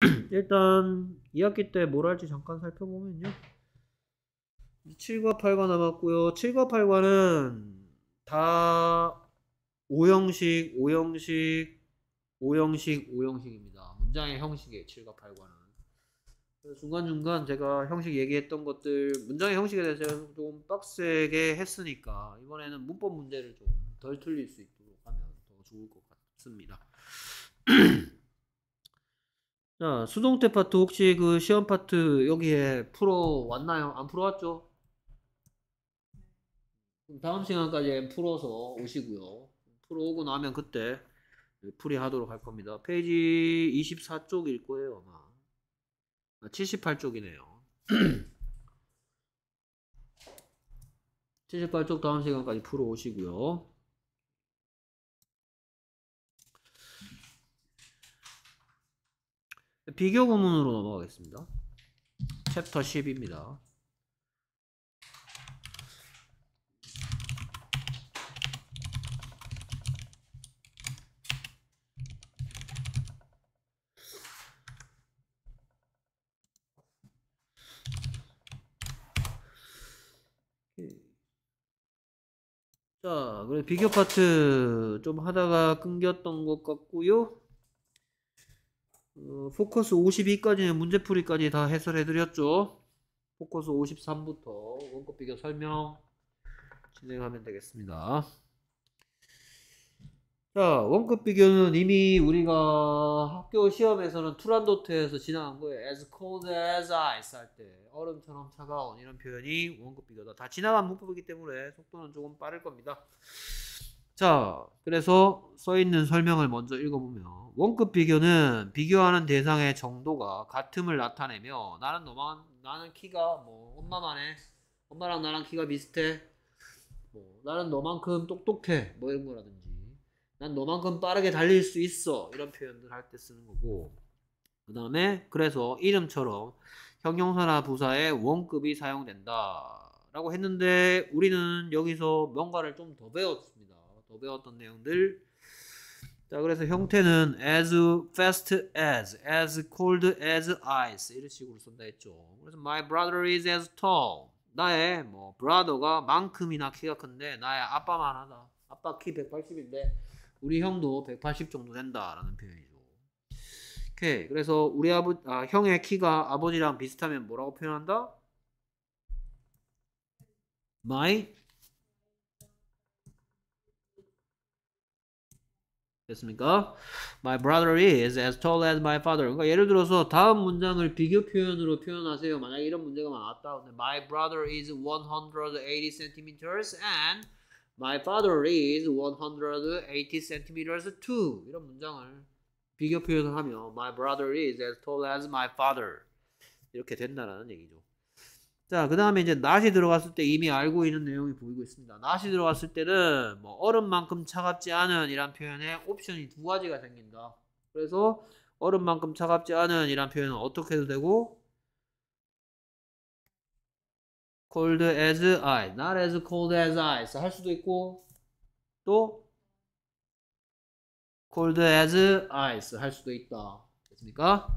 일단 2학기 때 뭘 할지 잠깐 살펴보면요. 7과 8과 남았고요. 7과 8과는 다 5형식, 5형식, 5형식, 5형식입니다. 문장의 형식에 7과 8과는. 중간중간 제가 형식 얘기했던 것들, 문장의 형식에 대해서 조금 빡세게 했으니까 이번에는 문법 문제를 좀 덜 틀릴 수 있도록 하면 더 좋을 것 같습니다. 자, 수동태 파트 혹시 그 시험 파트 여기에 풀어왔나요? 안 풀어왔죠? 다음 시간까지 풀어서 오시고요. 풀어오고 나면 그때 풀이하도록 할 겁니다. 페이지 24쪽일 거예요, 아마. 78쪽이네요. 아, 78쪽 다음 시간까지 풀어오시고요. 비교 구문으로 넘어가겠습니다. 챕터 10입니다. 자, 그래 비교 파트 좀 하다가 끊겼던 것 같고요. 어, 포커스 52까지는 문제풀이까지 다 해설해드렸죠. 포커스 53부터 원급 비교 설명 진행하면 되겠습니다. 자, 원급 비교는 이미 우리가 학교 시험에서는 투란도트에서 지나간 거예요. as cold as ice 할 때 얼음처럼 차가운 이런 표현이 원급 비교다. 다 지나간 문법이기 때문에 속도는 조금 빠를 겁니다. 자, 그래서 써 있는 설명을 먼저 읽어보면 원급 비교는 비교하는 대상의 정도가 같음을 나타내며 나는 너만 나는 키가 뭐 엄마만 해 엄마랑 나랑 키가 비슷해 뭐 나는 너만큼 똑똑해 뭐 이런 거라든지 난 너만큼 빠르게 달릴 수 있어 이런 표현들 할 때 쓰는 거고 그 다음에 그래서 이름처럼 형용사나 부사에 원급이 사용된다 라고 했는데 우리는 여기서 뭔가를 좀 더 배웠어 또 배웠던 내용들. 자, 그래서 형태는 as fast as, as cold as ice 이런 식으로 쓴다 했죠. 그래서 my brother is as tall. 나의 뭐 브라더가 만큼이나 키가 큰데 나의 아빠만 하다. 아빠 키 180인데 우리 형도 180 정도 된다라는 표현이죠. 오케이. 그래서 우리 아버 아, 형의 키가 아버지랑 비슷하면 뭐라고 표현한다? My 됐습니까? My brother is as tall as my father. 그러니까 예를 들어서 다음 문장을 비교 표현으로 표현하세요. 만약 이런 문제가 나왔다. My brother is 180 centimeters and my father is 180 centimeters too. 이런 문장을 비교 표현을 하며 my brother is as tall as my father. 이렇게 된다는 얘기죠. 자, 그 다음에 이제 낫이 들어갔을 때 이미 알고 있는 내용이 보이고 있습니다. 낫이 들어갔을 때는 뭐 얼음만큼 차갑지 않은 이란 표현에 옵션이 두 가지가 생긴다. 그래서 얼음만큼 차갑지 않은 이란 표현은 어떻게 해도 되고 cold as ice, not as cold as ice 할 수도 있고 또 cold as ice 할 수도 있다. 됐습니까?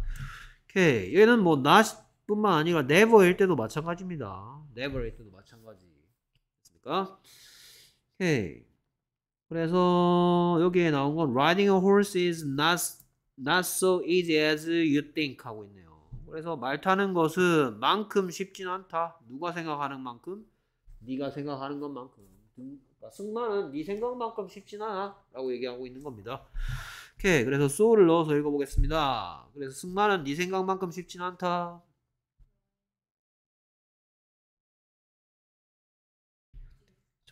오케이. 얘는 뭐 낫, 뿐만 아니라 never일 때도 마찬가지입니다. never일 때도 마찬가지. 됐습니까? 오케이. 그래서 여기에 나온 건 riding a horse is not not so easy as you think 하고 있네요. 그래서 말 타는 것은 만큼 쉽진 않다. 누가 생각하는 만큼? 네가 생각하는 것만큼. 아, 승마는 네 생각만큼 쉽진 않아. 라고 얘기하고 있는 겁니다. 오케이. 그래서 소를 넣어서 읽어보겠습니다. 그래서 승마는 네 생각만큼 쉽진 않다.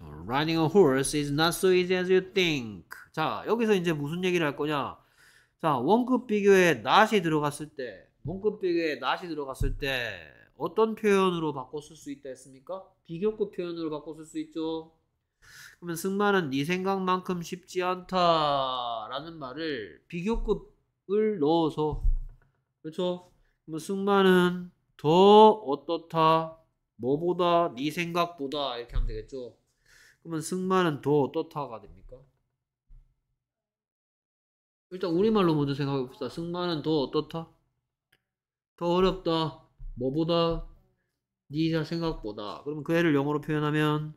어, r u n i n g a horse is not so easy as you think. 자, 여기서 이제 무슨 얘기를 할 거냐? 자, 원급 비교에 not이 들어갔을 때, 원급 비교에 not이 들어갔을 때 어떤 표현으로 바꿔 쓸 수 있다 했습니까? 비교급 표현으로 바꿔 쓸 수 있죠. 그러면 승마는 네 생각만큼 쉽지 않다라는 말을 비교급을 넣어서 그렇죠? 그러면 승마는 더 어떻다 뭐보다 네 생각보다 이렇게 하면 되겠죠. 그러면 승마는 도, 또타가 됩니까? 일단 우리말로 먼저 생각해 봅시다. 승마는 더 어떻다? 더 어렵다. 뭐보다? 니자 생각보다. 그러면 그 애를 영어로 표현하면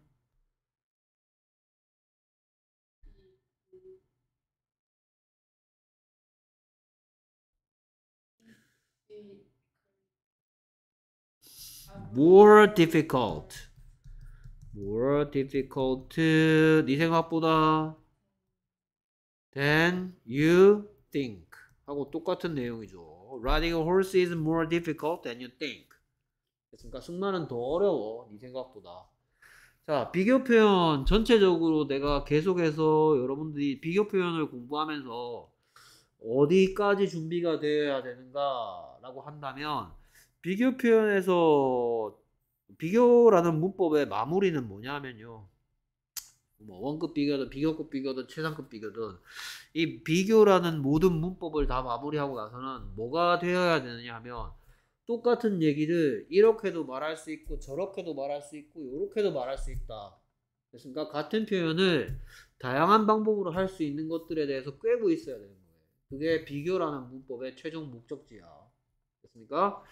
more difficult. more difficult 네 생각보다 than you think 하고 똑같은 내용이죠. Riding a horse is more difficult than you think. 그러니까 승마는 더 어려워 네 생각보다. 자 비교 표현 전체적으로 내가 계속해서 여러분들이 비교 표현을 공부하면서 어디까지 준비가 되어야 되는가라고 한다면 비교 표현에서 비교라는 문법의 마무리는 뭐냐면요. 뭐 원급 비교든 비교급 비교든 최상급 비교든 이 비교라는 모든 문법을 다 마무리하고 나서는 뭐가 되어야 되느냐 하면 똑같은 얘기를 이렇게도 말할 수 있고 저렇게도 말할 수 있고 이렇게도 말할 수 있다. 그러니까 같은 표현을 다양한 방법으로 할 수 있는 것들에 대해서 꿰고 있어야 되는 거예요. 그게 비교라는 문법의 최종 목적지야. 됐습니까?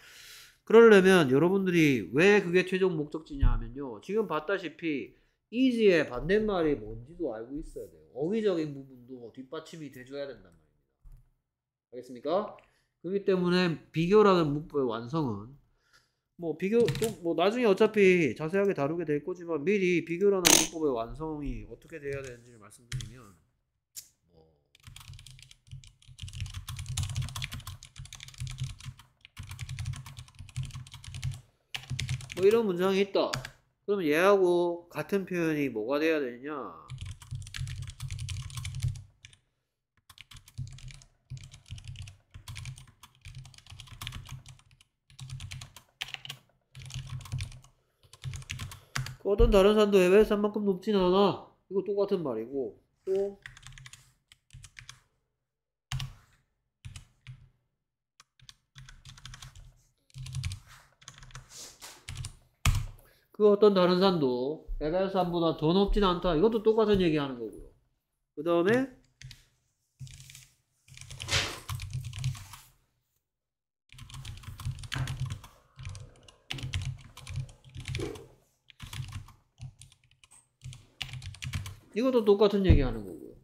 그러려면 여러분들이 왜 그게 최종 목적지냐 하면요. 지금 봤다시피 이지의 반대말이 뭔지도 알고 있어야 돼요. 어휘적인 부분도 뒷받침이 돼줘야 된단 말입니다. 알겠습니까? 그렇기 때문에 비교라는 문법의 완성은 뭐 비교 또 뭐 나중에 어차피 자세하게 다루게 될 거지만 미리 비교라는 문법의 완성이 어떻게 돼야 되는지를 말씀드리면 뭐 이런 문장이 있다. 그럼 얘하고 같은 표현이 뭐가 돼야 되냐? 그 어떤 다른 산도 해외산만큼 높진 않아. 이거 똑같은 말이고 또그 어떤 다른 산도 에가 산보다 더 높진 않다. 이것도 똑같은 얘기하는 거고요. 그 다음에 이것도 똑같은 얘기하는 거고요.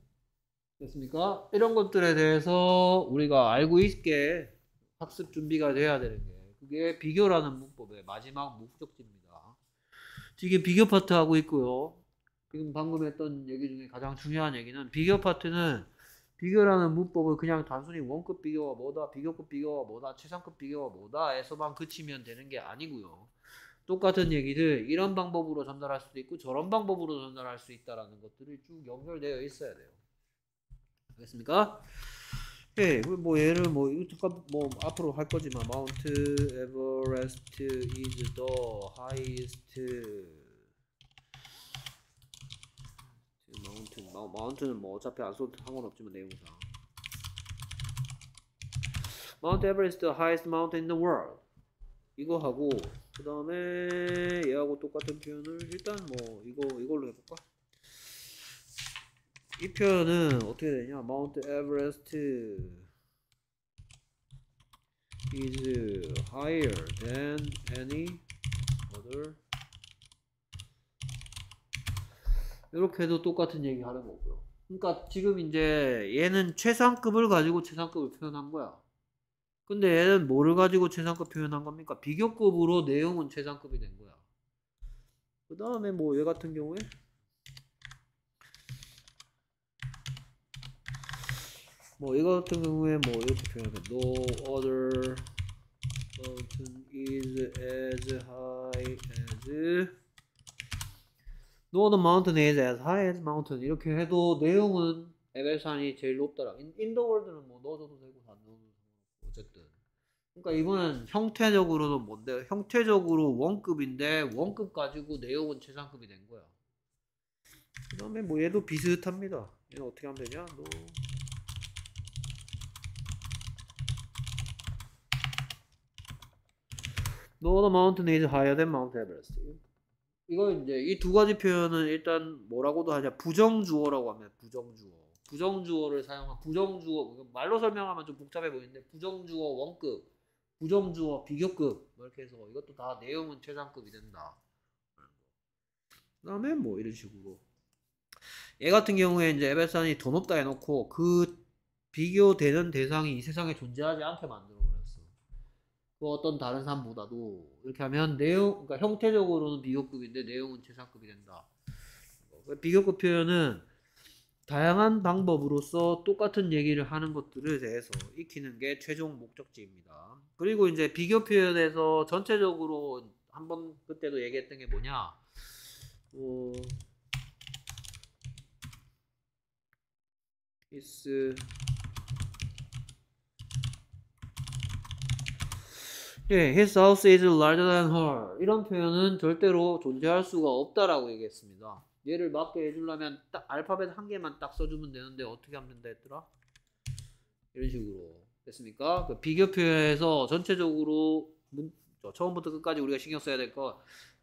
됐습니까? 이런 것들에 대해서 우리가 알고 있게 학습 준비가 돼야 되는 게 그게 비교라는 문법의 마지막 목적지입니다. 이게 비교 파트 하고 있고요. 지금 방금 했던 얘기 중에 가장 중요한 얘기는 비교 파트는 비교라는 문법을 그냥 단순히 원급 비교와 뭐다, 비교급 비교와 뭐다, 최상급 비교와 뭐다에서만 그치면 되는 게 아니고요. 똑같은 얘기를 이런 방법으로 전달할 수도 있고 저런 방법으로 전달할 수 있다라는 것들이 쭉 연결되어 있어야 돼요. 알겠습니까? 네, 그 뭐 얘를 뭐 이거 잠깐 뭐, 뭐 앞으로 할 거지만 마운트 에버레스트 is the highest 마운트 마, 마운트는 뭐 어차피 안 써도 상관없지만 내용상 마운트 에버레스트 highest mountain in the world 이거 하고 그 다음에 얘하고 똑같은 표현을 일단 뭐 이거 이걸로 해볼까? 이 표현은 어떻게 되냐? 마운트 에베레스트 is higher than any other 이렇게 해도 똑같은 얘기 하는 거고요. 그러니까 지금 이제 얘는 최상급을 가지고 최상급을 표현한 거야. 근데 얘는 뭐를 가지고 최상급 표현한 겁니까? 비교급으로 내용은 최상급이 된 거야. 그 다음에 뭐 얘 같은 경우에 뭐 이거 같은 경우에 뭐 이렇게 표현할 no other mountain is as high as no other mountain is as high as mountain 이렇게 해도 내용은 에베산이 제일 높더라 인, 더월드는뭐 넣어줘도 되고 안 넣어도 되고 어쨌든 그러니까 이거는 형태적으로도 뭔데 형태적으로 원급인데 원급 가지고 내용은 최상급이 된 거야 그 다음에 뭐 얘도 비슷합니다 얘는 어떻게 하면 되냐 너 No, the mountain is higher than Mount Everest. 이건 이제 이 두 가지 표현은 일단 뭐라고도 하자 부정주어라고 합니 부정주어. 부정주어를 사용한 부정주어 말로 설명하면 좀 복잡해 보이는데 부정주어 원급, 부정주어 비교급 뭐 이렇게 해서 이것도 다 내용은 최상급이 된다. 그다음에 뭐 이런 식으로 얘 같은 경우에 이제 에베산이 더 높다 해놓고 그 비교되는 대상이 이 세상에 존재하지 않게 만들어. 그 어떤 다른 사람보다도 이렇게 하면 내용 그러니까 형태적으로는 비교급인데 내용은 최상급이 된다. 비교급 표현은 다양한 방법으로서 똑같은 얘기를 하는 것들에 대해서 익히는 게 최종 목적지입니다. 그리고 이제 비교 표현에서 전체적으로 한번 그때도 얘기했던 게 뭐냐? 어, is 예, his house is larger than her. 이런 표현은 절대로 존재할 수가 없다라고 얘기했습니다. 얘를 맞게 해주려면 딱 알파벳 한 개만 딱 써주면 되는데 어떻게 합면다 했더라? 이런 식으로 됐습니까? 그 비교 표현에서 전체적으로 문, 처음부터 끝까지 우리가 신경 써야 될건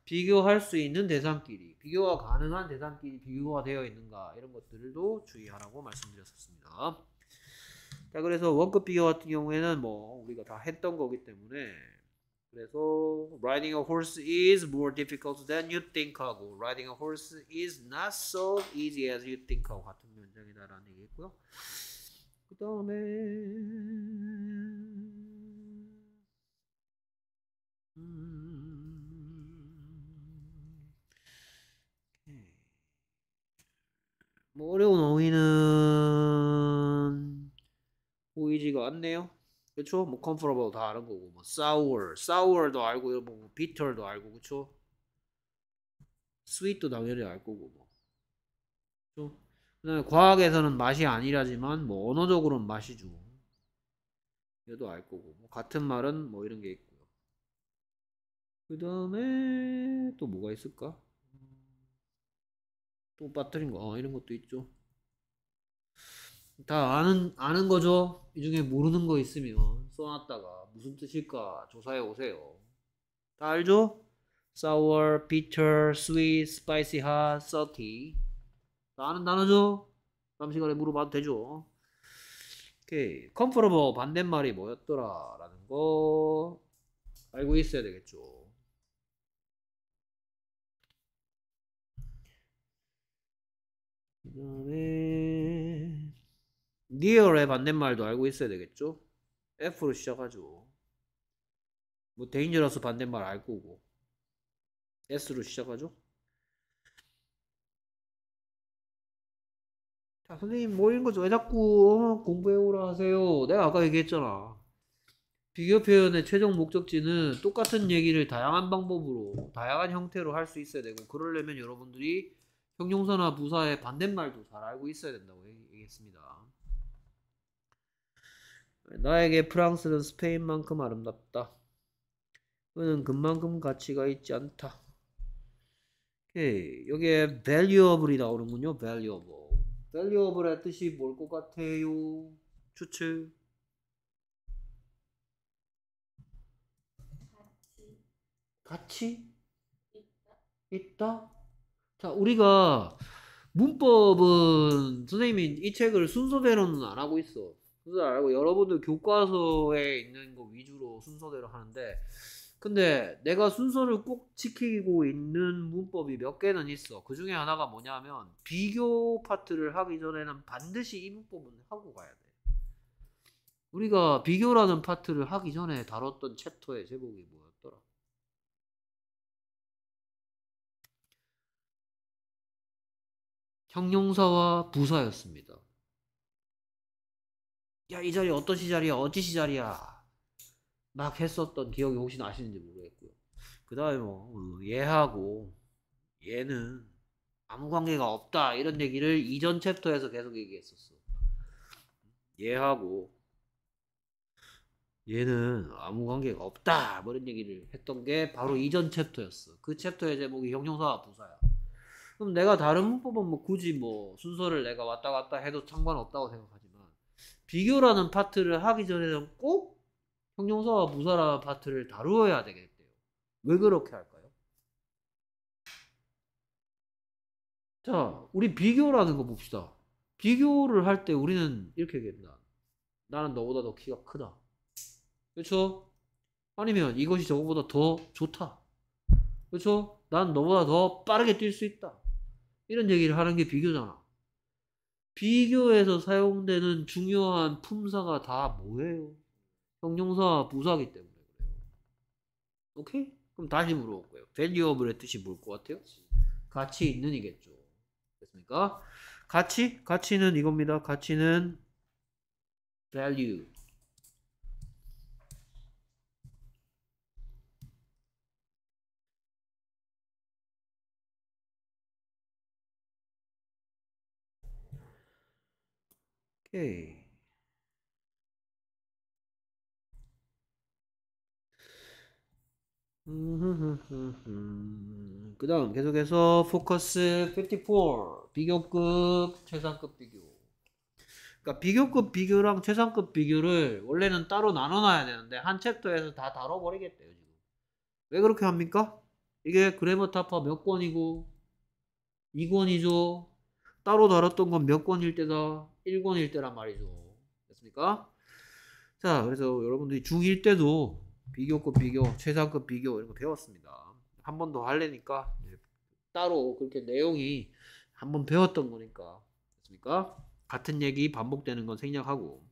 비교할 수 있는 대상끼리 비교가 가능한 대상끼리 비교가 되어 있는가 이런 것들도 주의하라고 말씀드렸었습니다. 자 그래서 원급 비교 같은 경우에는 뭐 우리가 다 했던 거기 때문에 그래서 riding a horse is more difficult than you think 하고 riding a horse is not so easy as you think 하고 같은 문장이다라는 얘기고요. 그 다음에 뭐 어려운 어휘는 보이지가 않네요. 그렇죠? 뭐 comfortable 다 아는 거고 뭐 sour, sour도 알고 뭐 bitter도 알고 그렇죠? sweet도 당연히 알 거고 뭐. 그렇 그다음에 과학에서는 맛이 아니라지만 뭐 언어적으로는 맛이죠. 얘도 알 거고 뭐 같은 말은 뭐 이런 게 있고요. 그다음에 또 뭐가 있을까? 음. 또 빠뜨린 거 아, 이런 것도 있죠. 다 아는 아는 거죠. 이 중에 모르는 거 있으면 써놨다가 무슨 뜻일까 조사해 오세요. 다 알죠? sour, bitter, sweet, spicy, hot, salty. 다 아는 단어죠? 다음 시간에 물어봐도 되죠. 오케이. comfortable 반대말이 뭐였더라? 라는 거 알고 있어야 되겠죠. 그 다음에 near의 반대말도 알고 있어야 되겠죠? F로 시작하죠. 뭐 dangerous 반대말 알 거고 S로 시작하죠? 자, 선생님 뭐인 거죠? 왜 자꾸 어, 공부해오라 하세요? 내가 아까 얘기했잖아. 비교 표현의 최종 목적지는 똑같은 얘기를 다양한 방법으로, 다양한 형태로 할 수 있어야 되고, 그러려면 여러분들이 형용사나 부사의 반대말도 잘 알고 있어야 된다고 얘기했습니다. 나에게 프랑스는 스페인만큼 아름답다. 그는 그만큼 가치가 있지 않다. 오케이. 예, 여기에 valuable이 나오는군요. valuable. valuable의 뜻이 뭘 것 같아요? 추측. 가치. 가치? 있다. 있다? 자, 우리가 문법은 선생님이 이 책을 순서대로는 안 하고 있어. 순서를 알고 여러분들 교과서에 있는 거 위주로 순서대로 하는데 근데 내가 순서를 꼭 지키고 있는 문법이 몇 개는 있어. 그 중에 하나가 뭐냐면 비교 파트를 하기 전에는 반드시 이 문법은 하고 가야 돼. 우리가 비교라는 파트를 하기 전에 다뤘던 챕터의 제목이 뭐였더라? 형용사와 부사였습니다. 야이 자리 어떤 시자리야 어찌 시자리야막 했었던 기억이 혹시 나시는지 모르겠고요 그 다음에 뭐 어, 얘하고 얘는 아무 관계가 없다 이런 얘기를 이전 챕터에서 계속 얘기했었어 얘하고 얘는 아무 관계가 없다 뭐 이런 얘기를 했던 게 바로 이전 챕터였어 그 챕터의 제목이 형용사와 부사야 그럼 내가 다른 문법은 뭐 굳이 뭐 순서를 내가 왔다 갔다 해도 상관없다고 생각하지 비교라는 파트를 하기 전에는 꼭 형용사와 무사라 파트를 다루어야 되겠대요. 왜 그렇게 할까요? 자, 우리 비교라는 거 봅시다. 비교를 할 때 우리는 이렇게 얘기합니다. 나는 너보다 더 키가 크다. 그렇죠? 아니면 이것이 저거보다 더 좋다. 그렇죠? 난 너보다 더 빠르게 뛸 수 있다. 이런 얘기를 하는 게 비교잖아. 비교해서 사용되는 중요한 품사가 다 뭐예요? 형용사 부사기 때문에 그래요. 오케이? 그럼 다시 물어볼게요. valuable의 뜻이 뭘 것 같아요? 가치 있는이겠죠. 됐습니까? 가치? 가치는 이겁니다. 가치는 value. 오케이. 그 다음 계속해서 포커스 54 비교급 최상급 비교 그러니까 비교급 비교랑 최상급 비교를 원래는 따로 나눠놔야 되는데 한 챕터에서 다 다뤄버리겠대요 지금 왜 그렇게 합니까? 이게 그래머 타파 몇 권이고 2권이죠 따로 다뤘던 건 몇 권일 때다 1권일 때란 말이죠. 됐습니까? 자, 그래서 여러분들이 중1 때도 비교급 비교, 최상급 비교 이런 거 배웠습니다. 한 번 더 할래니까 따로 그렇게 내용이 한 번 배웠던 거니까. 됐습니까? 같은 얘기 반복되는 건 생략하고.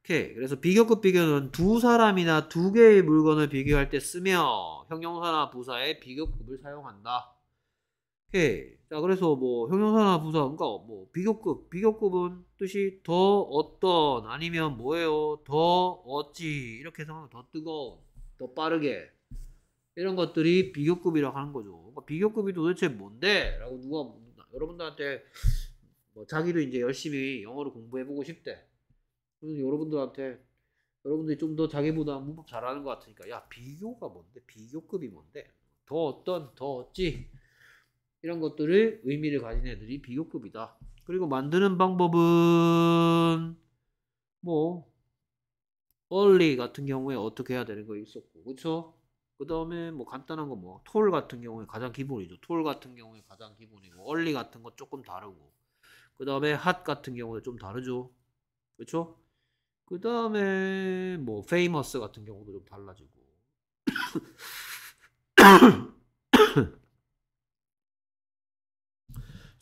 오케이. 그래서 비교급 비교는 두 사람이나 두 개의 물건을 비교할 때 쓰며 형용사나 부사의 비교급을 사용한다. 해. 예. 자, 그래서 뭐 형용사나 부사가 뭐 비교급, 비교급은 뜻이 더 어떤 아니면 뭐예요? 더 어찌 이렇게 해서 하면 더 뜨거운, 더 빠르게 이런 것들이 비교급이라고 하는 거죠. 그러니까 비교급이 도대체 뭔데? 라고 누가 여러분들한테 뭐 자기도 이제 열심히 영어를 공부해보고 싶대. 그래서 여러분들한테 여러분들이 좀 더 자기보다 문법 잘하는 것 같으니까 야 비교가 뭔데? 비교급이 뭔데? 더 어떤 더 어찌? 이런 것들을 의미를 가진 애들이 비교급이다. 그리고 만드는 방법은 뭐 얼리 같은 경우에 어떻게 해야 되는 거 있었고 그쵸? 그 다음에 뭐 간단한 거 뭐 톨 같은 경우에 가장 기본이죠. 톨 같은 경우에 가장 기본이고 얼리 같은 거 조금 다르고 그 다음에 핫 같은 경우에 좀 다르죠. 그쵸? 그 다음에 뭐 페이머스 같은 경우도 좀 달라지고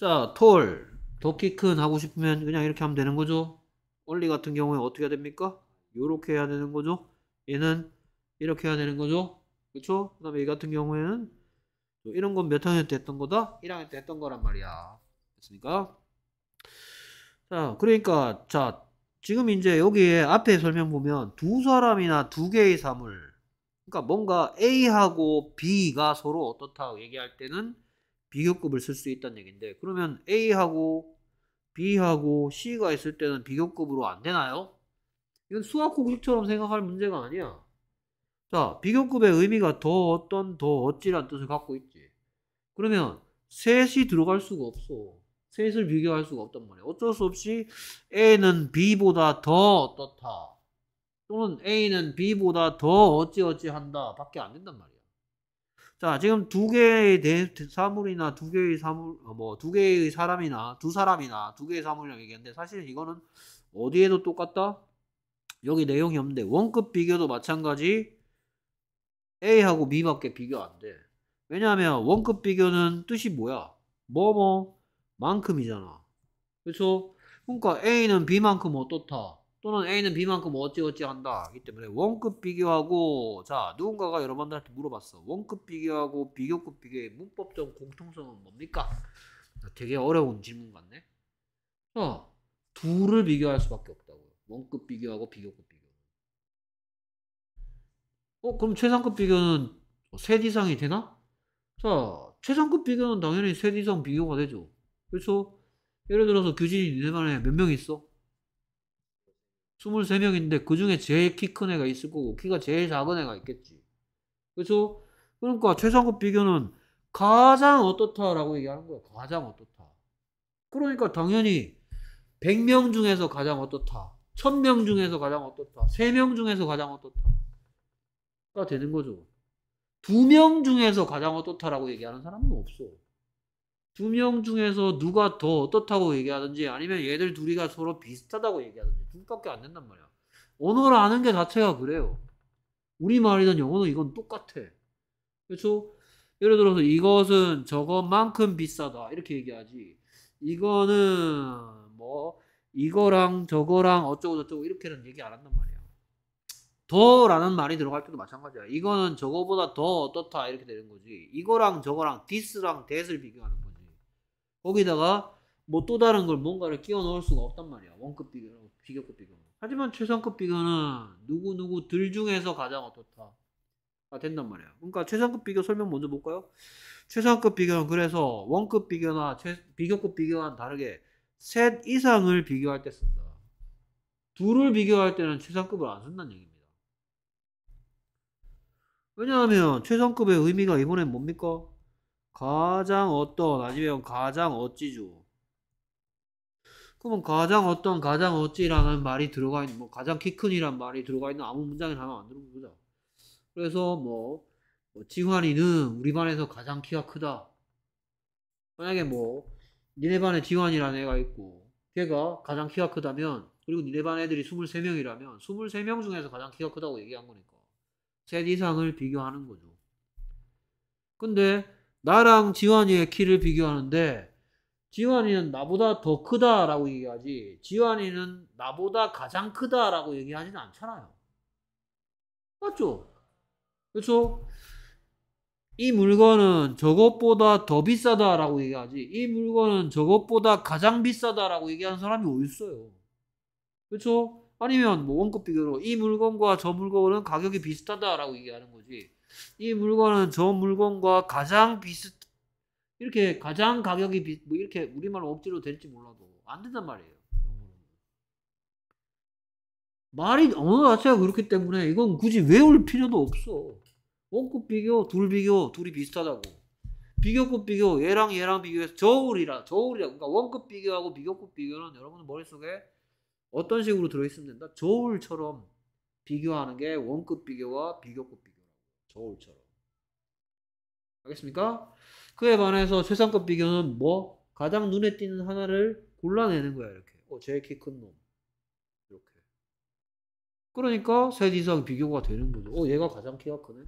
자, 톨. a l 더키 큰 하고 싶으면 그냥 이렇게 하면 되는 거죠. 원리 같은 경우에 어떻게 해야 됩니까? 요렇게 해야 되는 거죠. 얘는 이렇게 해야 되는 거죠. 그쵸? 그 다음에 이 같은 경우에는 이런 건 몇 학년 때 했던 거다? 1학년 때 했던 거란 말이야. 됐습니까? 자, 그러니까, 자, 지금 이제 여기에 앞에 설명 보면 두 사람이나 두 개의 사물. 그러니까 뭔가 A하고 B가 서로 어떻다 고 얘기할 때는 비교급을 쓸 수 있다는 얘기인데 그러면 A하고 B하고 C가 있을 때는 비교급으로 안 되나요? 이건 수학 공식처럼 생각할 문제가 아니야. 자, 비교급의 의미가 더 어떤 더 어찌란 뜻을 갖고 있지. 그러면 셋이 들어갈 수가 없어. 셋을 비교할 수가 없단 말이야. 어쩔 수 없이 A는 B보다 더 어떻다. 또는 A는 B보다 더 어찌어찌한다 밖에 안 된단 말이야. 자, 지금 두 개의 대, 사물이나 두 개의 사물, 어, 뭐, 두 개의 사람이나 두 사람이나 두 개의 사물이라고 얘기했는데 사실 이거는 어디에도 똑같다? 여기 내용이 없는데 원급 비교도 마찬가지 A하고 B밖에 비교 안 돼. 왜냐하면 원급 비교는 뜻이 뭐야? 뭐뭐만큼이잖아. 그래서 그러니까 A는 B만큼 어떻다? 또는 A는 B만큼 어찌어찌 한다. 이기 때문에 원급 비교하고 자 누군가가 여러분들한테 물어봤어. 원급 비교하고 비교급 비교의 문법적 공통성은 뭡니까? 되게 어려운 질문 같네. 자 어, 둘을 비교할 수밖에 없다고요. 원급 비교하고 비교급 비교. 어 그럼 최상급 비교는 셋 이상이 되나? 자 최상급 비교는 당연히 셋 이상 비교가 되죠. 그래서 예를 들어서 규진이 니네 반에 몇 명 있어? 23명인데 그 중에 제일 키 큰 애가 있을 거고 키가 제일 작은 애가 있겠지. 그래서 그러니까 최상급 비교는 가장 어떻다라고 얘기하는 거야. 가장 어떻다. 그러니까 당연히 100명 중에서 가장 어떻다. 1000명 중에서 가장 어떻다. 3명 중에서 가장 어떻다가 되는 거죠. 2명 중에서 가장 어떻다라고 얘기하는 사람은 없어. 두명 중에서 누가 더 어떻다고 얘기하든지 아니면 얘들 둘이가 서로 비슷하다고 얘기하든지 둘밖에 안 된단 말이야. 언어아는게 자체가 그래요. 우리말이든 영어든 이건 똑같아. 그렇죠? 예를 들어서 이것은 저것만큼 비싸다 이렇게 얘기하지. 이거는 뭐 이거랑 저거랑 어쩌고 저쩌고 이렇게는 얘기 안 한단 말이야. 더라는 말이 들어갈 때도 마찬가지야. 이거는 저거보다 더 어떻다 이렇게 되는 거지. 이거랑 저거랑 디스랑 데스를 비교하는 거지. 거기다가 뭐 또 다른 걸 뭔가를 끼워 넣을 수가 없단 말이야. 원급 비교랑 비교급 비교. 하지만 최상급 비교는 누구 누구 들 중에서 가장 어떻다. 가 된단 말이야. 그러니까 최상급 비교 설명 먼저 볼까요? 최상급 비교는 그래서 원급 비교나 최, 비교급 비교와는 다르게 셋 이상을 비교할 때 쓴다. 둘을 비교할 때는 최상급을 안 쓴다는 얘기입니다. 왜냐하면 최상급의 의미가 이번엔 뭡니까? 가장 어떤 아니면 가장 어찌죠. 그러면 가장 어떤 가장 어찌라는 말이 들어가 있는 뭐 가장 키 큰이란 말이 들어가 있는 아무 문장이 하나 만들어 보자. 그래서 뭐, 뭐 지환이는 우리 반에서 가장 키가 크다. 만약에 뭐 니네 반에 지환이라는 애가 있고 걔가 가장 키가 크다면 그리고 니네 반 애들이 23명이라면 23명 중에서 가장 키가 크다고 얘기한 거니까 셋 이상을 비교하는 거죠. 근데 나랑 지환이의 키를 비교하는데 지환이는 나보다 더 크다라고 얘기하지 지환이는 나보다 가장 크다라고 얘기하지는 않잖아요. 맞죠? 그렇죠? 이 물건은 저것보다 더 비싸다라고 얘기하지 이 물건은 저것보다 가장 비싸다라고 얘기하는 사람이 어딨어요. 그렇죠? 아니면 뭐 원급 비교로 이 물건과 저 물건은 가격이 비슷하다라고 얘기하는 거지. 이 물건은 저 물건과 가장 비슷 이렇게 가장 가격이 비, 뭐 이렇게 우리말로 억지로 될지 몰라도 안 된단 말이에요. 말이 언어 자체가 그렇기 때문에 이건 굳이 외울 필요도 없어. 원급 비교, 둘 비교, 둘이 비슷하다고. 비교급 비교, 얘랑 얘랑 비교해서 저울이라, 저울이라. 그러니까 원급 비교하고 비교급 비교는 여러분 머릿속에 어떤 식으로 들어있으면 된다? 저울처럼 비교하는 게 원급 비교와 비교급 비교. 저울처럼. 알겠습니까? 그에 반해서 최상급 비교는 뭐? 가장 눈에 띄는 하나를 골라내는 거야, 이렇게. 어, 제일 키 큰 놈. 이렇게. 그러니까 셋 이상 비교가 되는 거죠. 어, 얘가 가장 키가 크네.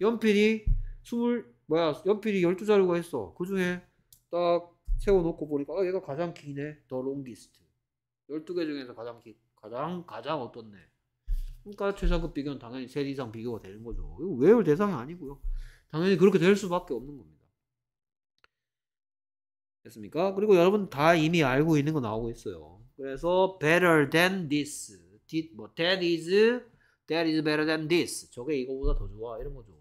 연필이 20, 뭐야, 연필이 12자루가 있어. 그 중에 딱 세워놓고 보니까, 어, 얘가 가장 기네. 더 롱기스트. 12개 중에서 가장 기, 가장, 가장 어떻네. 그러니까 최상급 비교는 당연히 셋 이상 비교가 되는 거죠. 외울 대상이 아니고요. 당연히 그렇게 될 수밖에 없는 겁니다. 됐습니까? 그리고 여러분 다 이미 알고 있는 거 나오고 있어요. 그래서 better than this, did 뭐 that is that is better than this. 저게 이거보다 더 좋아 이런 거죠.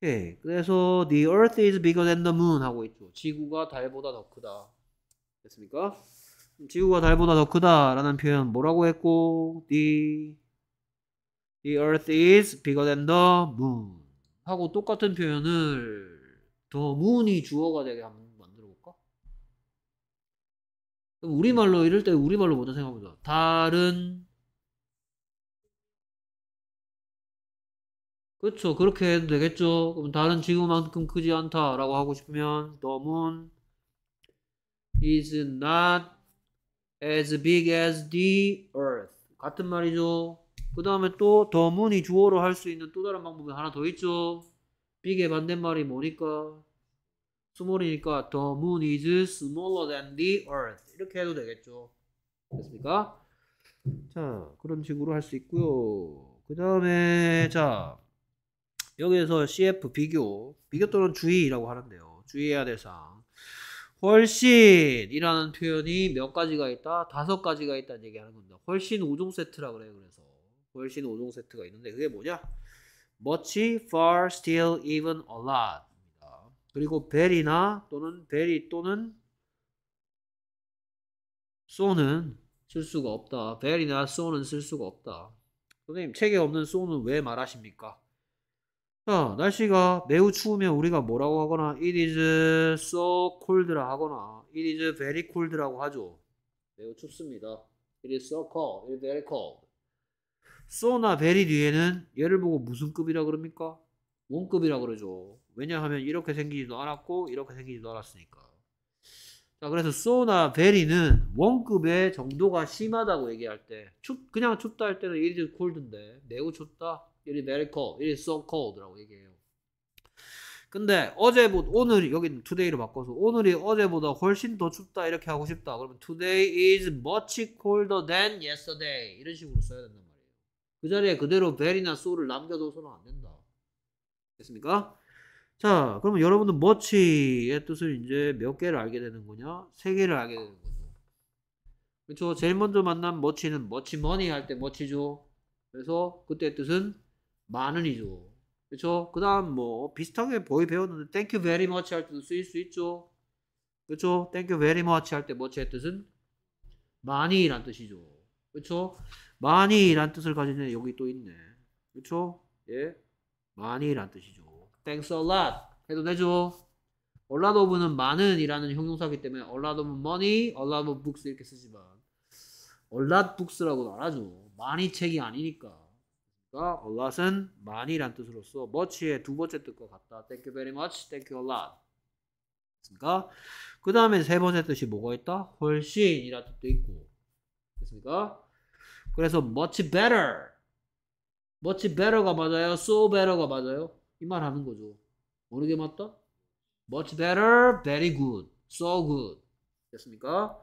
오케이. 그래서 the earth is bigger than the moon 하고 있죠. 지구가 달보다 더 크다. 됐습니까? 지구가 달보다 더 크다라는 표현 뭐라고 했고 the the earth is bigger than the moon 하고 똑같은 표현을 더 h moon이 주어가 되게 한번 만들어 볼까? 그럼 우리말로 이럴 때 우리말로 먼저 생각해 보자. 다른 그렇죠. 그렇게 해도 되겠죠. 그럼 다른 지구만큼 크지 않다라고 하고 싶으면 the moon is not as big as the earth. 같은 말이죠. 그 다음에 또더문이 주어로 할 수 있는 또 다른 방법이 하나 더 있죠. big의 반대말이 뭐니까? small이니까 the moon is smaller than the earth. 이렇게 해도 되겠죠. 됐습니까? 자, 그런 식으로 할 수 있고요. 그 다음에 자, 여기에서 CF 비교, 비교 또는 주의라고 하는데요. 주의해야 될 사항. 훨씬 이라는 표현이 몇 가지가 있다? 다섯 가지가 있다는 얘기하는 겁니다. 훨씬 5종 세트라 그래요. 그래서 훨씬 5종 세트가 있는데 그게 뭐냐? much, far, still, even, a lot 그리고 very나 또는 very 또는 so는 쓸 수가 없다. very나 so는 쓸 수가 없다. 선생님 책에 없는 so는 왜 말하십니까? 자, 날씨가 매우 추우면 우리가 뭐라고 하거나 it is so cold라 하거나 it is very cold라고 하죠. 매우 춥습니다. it is so cold, it is very cold. so나 very 뒤에는 얘를 보고 무슨 급이라 그럽니까? 원급이라 그러죠. 왜냐하면 이렇게 생기지도 않았고 이렇게 생기지도 않았으니까. 자, 그래서 so나 very는 원급의 정도가 심하다고 얘기할 때 춥, 그냥 춥다 할 때는 it is cold인데 매우 춥다 It is very cold. It is so cold라고 얘기해요. 근데 어제보다 오늘이 여기는 today로 바꿔서 오늘이 어제보다 훨씬 더 춥다 이렇게 하고 싶다. 그러면 today is much colder than yesterday 이런 식으로 써야 된단 말이에요. 그 자리에 그대로 very나 so를 남겨둬서는 안 된다. 됐습니까? 자, 그러면 여러분은 much의 뜻을 이제 몇 개를 알게 되는 거냐? 세 개를 알게 되는 거죠. 그렇죠? 제일 먼저 만난 much는 much money 할 때 much죠. 그래서 그때 뜻은 만 원이죠. 그쵸 그다음 뭐 비슷하게 보이 배웠는데 땡큐 베리 머치 할 때도 쓰일 수 있죠. 그렇죠? 땡큐 베리 머치 할 때뭐치의 뜻은 많이란 뜻이죠. 그쵸죠 많이란 뜻을 가진 애 여기 또 있네. 그쵸 예. 많이란 뜻이죠. Thanks a lot 해도 되죠. a lot of는 많은이라는 형용사기 때문에 a lot of money, a lot of books 이렇게 쓰지만 a lot books라고는 안 하죠. 많이 책이 아니니까. 그러니까 a lot은 많이란 뜻으로서 much의 두 번째 뜻과 같다. Thank you very much. Thank you a lot. 그러니까 그 다음에 세 번째 뜻이 뭐가 있다? 훨씬이라는 뜻도 있고 그렇습니까? 그래서 much better, much better가 맞아요, so better가 맞아요. 이 말 하는 거죠. 모르게 맞다? much better, very good, so good. 됐습니까?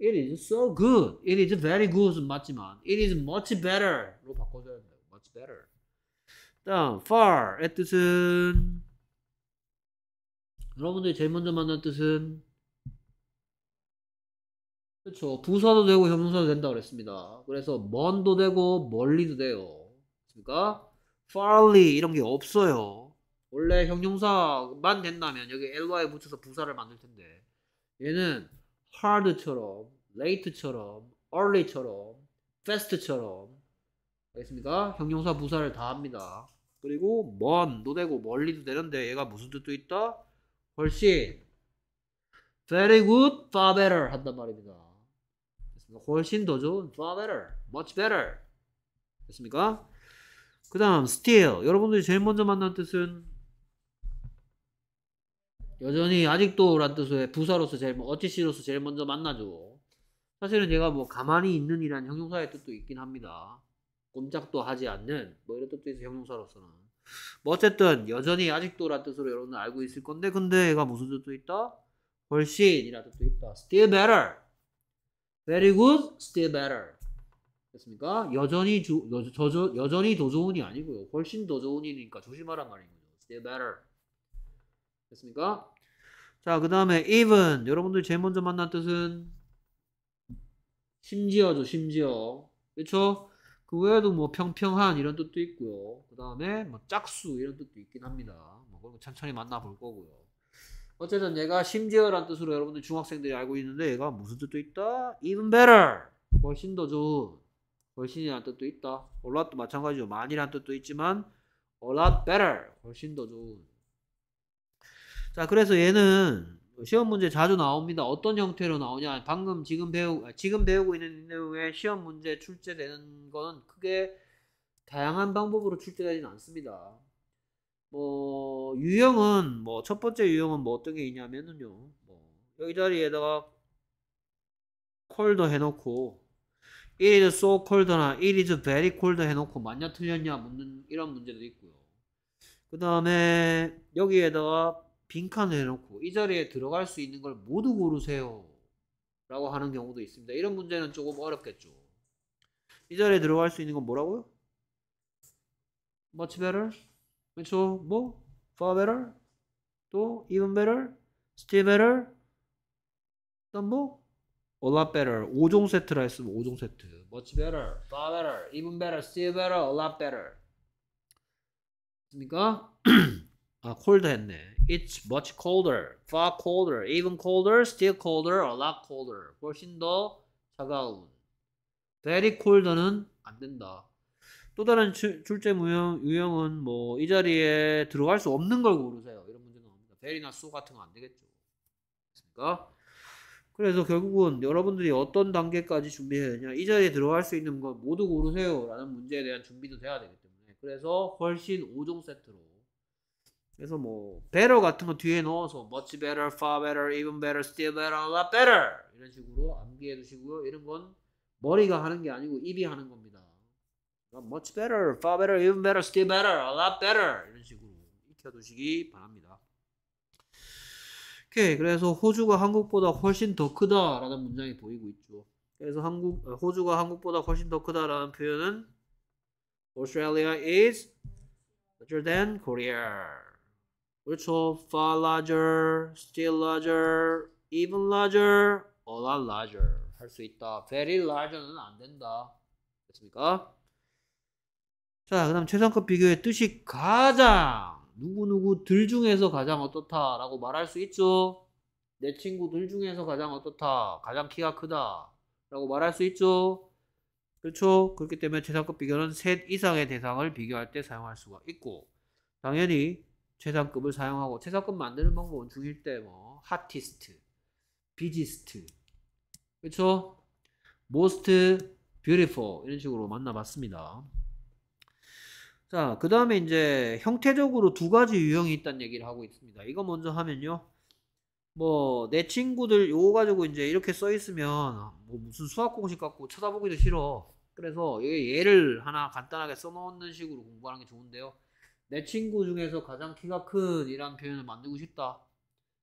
It is so good, it is very good은 맞지만 it is much better로 바꿔줘야 돼. It's better. 다음 far의 뜻은 여러분들이 제일 먼저 만난 뜻은 그렇죠. 부사도 되고 형용사도 된다 그랬습니다. 그래서 먼도 되고 멀리도 돼요. 그러니까 farly 이런 게 없어요. 원래 형용사만 된다면 여기 ly 붙여서 부사를 만들 텐데 얘는 hard처럼, late처럼, early처럼, fast처럼 알겠습니까? 형용사 부사를 다 합니다. 그리고 먼도 되고 멀리도 되는데 얘가 무슨 뜻도 있다? 훨씬 Very good, far better 한단 말입니다. 훨씬 더 좋은, far better, much better 됐습니까? 그 다음 still 여러분들이 제일 먼저 만난 뜻은 여전히 아직도 란 뜻의 부사로서 제일 어찌씨로서 제일 먼저 만나죠. 사실은 얘가 뭐 가만히 있는 이란 형용사의 뜻도 있긴 합니다. 꼼짝도 하지 않는 뭐 이런 뜻도 있어 형용사로서는 뭐 어쨌든 여전히 아직도란 뜻으로 여러분은 알고 있을 건데 근데 얘가 무슨 뜻도 있다? 훨씬이라는 뜻도 있다 still better very good still better 됐습니까? 여전히 주, 여, 저, 저, 여전히 더 좋은이 아니고요 훨씬 더 좋은이니까 조심하란 말이군요 still better 됐습니까? 자, 그 다음에 even. 여러분들 제일 먼저 만난 뜻은 심지어죠, 심지어. 그쵸? 그 외에도 뭐 평평한 이런 뜻도 있고요. 그 다음에 뭐 짝수 이런 뜻도 있긴 합니다. 뭐 그런 거 천천히 만나볼 거고요. 어쨌든 얘가 심지어란 뜻으로 여러분들 중학생들이 알고 있는데 얘가 무슨 뜻도 있다? Even better. 훨씬 더 좋은. 훨씬이란 뜻도 있다. a lot도 마찬가지죠. 많이란 뜻도 있지만 a lot better. 훨씬 더 좋은. 자, 그래서 얘는 그 시험 문제 자주 나옵니다. 어떤 형태로 나오냐? 방금 지금 배우 아, 지금 배우고 있는 내용의 시험 문제 출제되는 거는 크게 다양한 방법으로 출제되지는 않습니다. 뭐 유형은 뭐 첫 번째 유형은 뭐 어떤 게 있냐면은요. 뭐 여기 자리에다가 콜더 해놓고 it is so cold나 it is very cold 해놓고 맞냐 틀렸냐 묻는 이런 문제도 있고요. 그 다음에 여기에다가 빈칸을 해놓고 이 자리에 들어갈 수 있는 걸 모두 고르세요. 라고 하는 경우도 있습니다. 이런 문제는 조금 어렵겠죠. 이 자리에 들어갈 수 있는 건 뭐라고요? much better, 그렇죠? 뭐? far better, 또 even better, still better, 또 뭐? a lot better. 5종 세트라 했으면 5종 세트. much better, far better, even better, still better, a lot better. 맞습니까? 아, cold 했네. It's much colder, far colder, even colder, still colder, a lot colder. 훨씬 더 차가운. very cold는 안 된다. 또 다른 주, 출제 유형, 유형은 뭐 이 자리에 들어갈 수 없는 걸 고르세요. 이런 문제는 없니다 very나 so 같은 거 안 되겠죠. 그러니까 그래서 결국은 여러분들이 어떤 단계까지 준비해야 되냐 이 자리에 들어갈 수 있는 건 모두 고르세요 라는 문제에 대한 준비도 돼야 되기 때문에 그래서 훨씬 5종 세트로 그래서 뭐 better 같은 거 뒤에 넣어서 much better, far better, even better, still better, a lot better 이런 식으로 암기해 두시고요. 이런 건 머리가 하는 게 아니고 입이 하는 겁니다. much better, far better, even better, still better, a lot better 이런 식으로 익혀 두시기 바랍니다. 오케이 그래서 호주가 한국보다 훨씬 더 크다라는 문장이 보이고 있죠. 그래서 한국 호주가 한국보다 훨씬 더 크다라는 표현은 Australia is larger than Korea. 그렇죠. far larger, still larger, even larger, a lot larger 할 수 있다. very larger는 안 된다. 됐습니까? 자, 그 다음 최상급 비교의 뜻이 가장 누구누구 들 중에서 가장 어떻다 라고 말할 수 있죠. 내 친구들 중에서 가장 어떻다. 가장 키가 크다. 라고 말할 수 있죠. 그렇죠. 그렇기 때문에 최상급 비교는 셋 이상의 대상을 비교할 때 사용할 수가 있고, 당연히 최상급을 사용하고 최상급 만드는 방법은 중일 때뭐 하티스트, 비지스트, 그렇죠? most beautiful 이런 식으로 만나봤습니다. 자, 그 다음에 이제 형태적으로 두 가지 유형이 있다는 얘기를 하고 있습니다. 이거 먼저 하면요. 뭐, 내 친구들 요거 가지고 이제 이렇게 써 있으면 뭐 무슨 수학 공식 갖고 쳐다보기도 싫어. 그래서 얘를 하나 간단하게 써놓는 식으로 공부하는 게 좋은데요. 내 친구 중에서 가장 키가 큰 이란 표현을 만들고 싶다.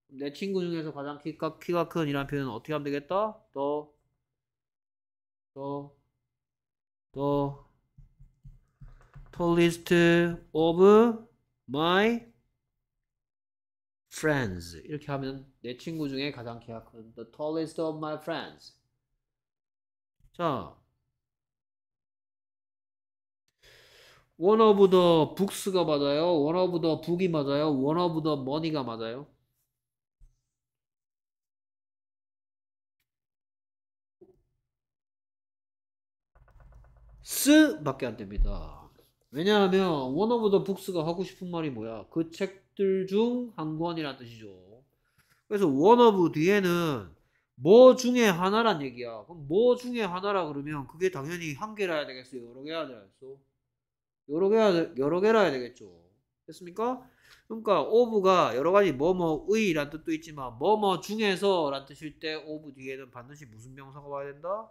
내 친구 중에서 가장 키가, 키가 큰 이란 표현은 어떻게 하면 되겠다? 더, 더, 더, tallest of my friends. 이렇게 하면 내 친구 중에 가장 키가 큰 the tallest of my friends. 자, 원 오브 더 북스가 맞아요? 원 오브 더 북이 맞아요? 원 오브 더 머니가 맞아요? 스밖에 안 됩니다. 왜냐하면 원 오브 더 북스가 하고 싶은 말이 뭐야? 그 책들 중 한 권이란 뜻이죠. 그래서 원 오브 뒤에는 뭐 중에 하나란 얘기야. 그럼 뭐 중에 하나라 그러면 그게 당연히 한 개라 야 되겠어. 요 여러 개야 되겠어. 여러 개 여러 개라야 되겠죠. 됐습니까? 그러니까 오브가 여러 가지 뭐뭐의란 뜻도 있지만 뭐뭐 중에서란 뜻일 때 오브 뒤에는 반드시 무슨 명사가 와야 된다?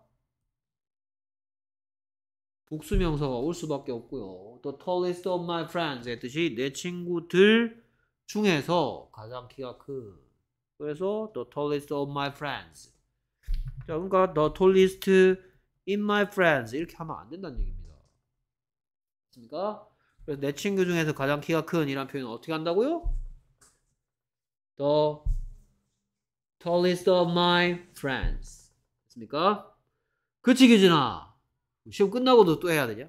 복수 명사가 올 수밖에 없고요. The tallest of my friends의 뜻이 내 친구들 중에서 가장 키가 큰. 그래서 the tallest of my friends. 자, 그러니까 the tallest in my friends 이렇게 하면 안 된다는 얘기입니다. 그러니까 그래서 내 친구 중에서 가장 키가 큰 이란 표현은 어떻게 한다고요? The tallest of my friends. 됐습니까? 그치 규진아. 시험 끝나고도 또 해야 되냐?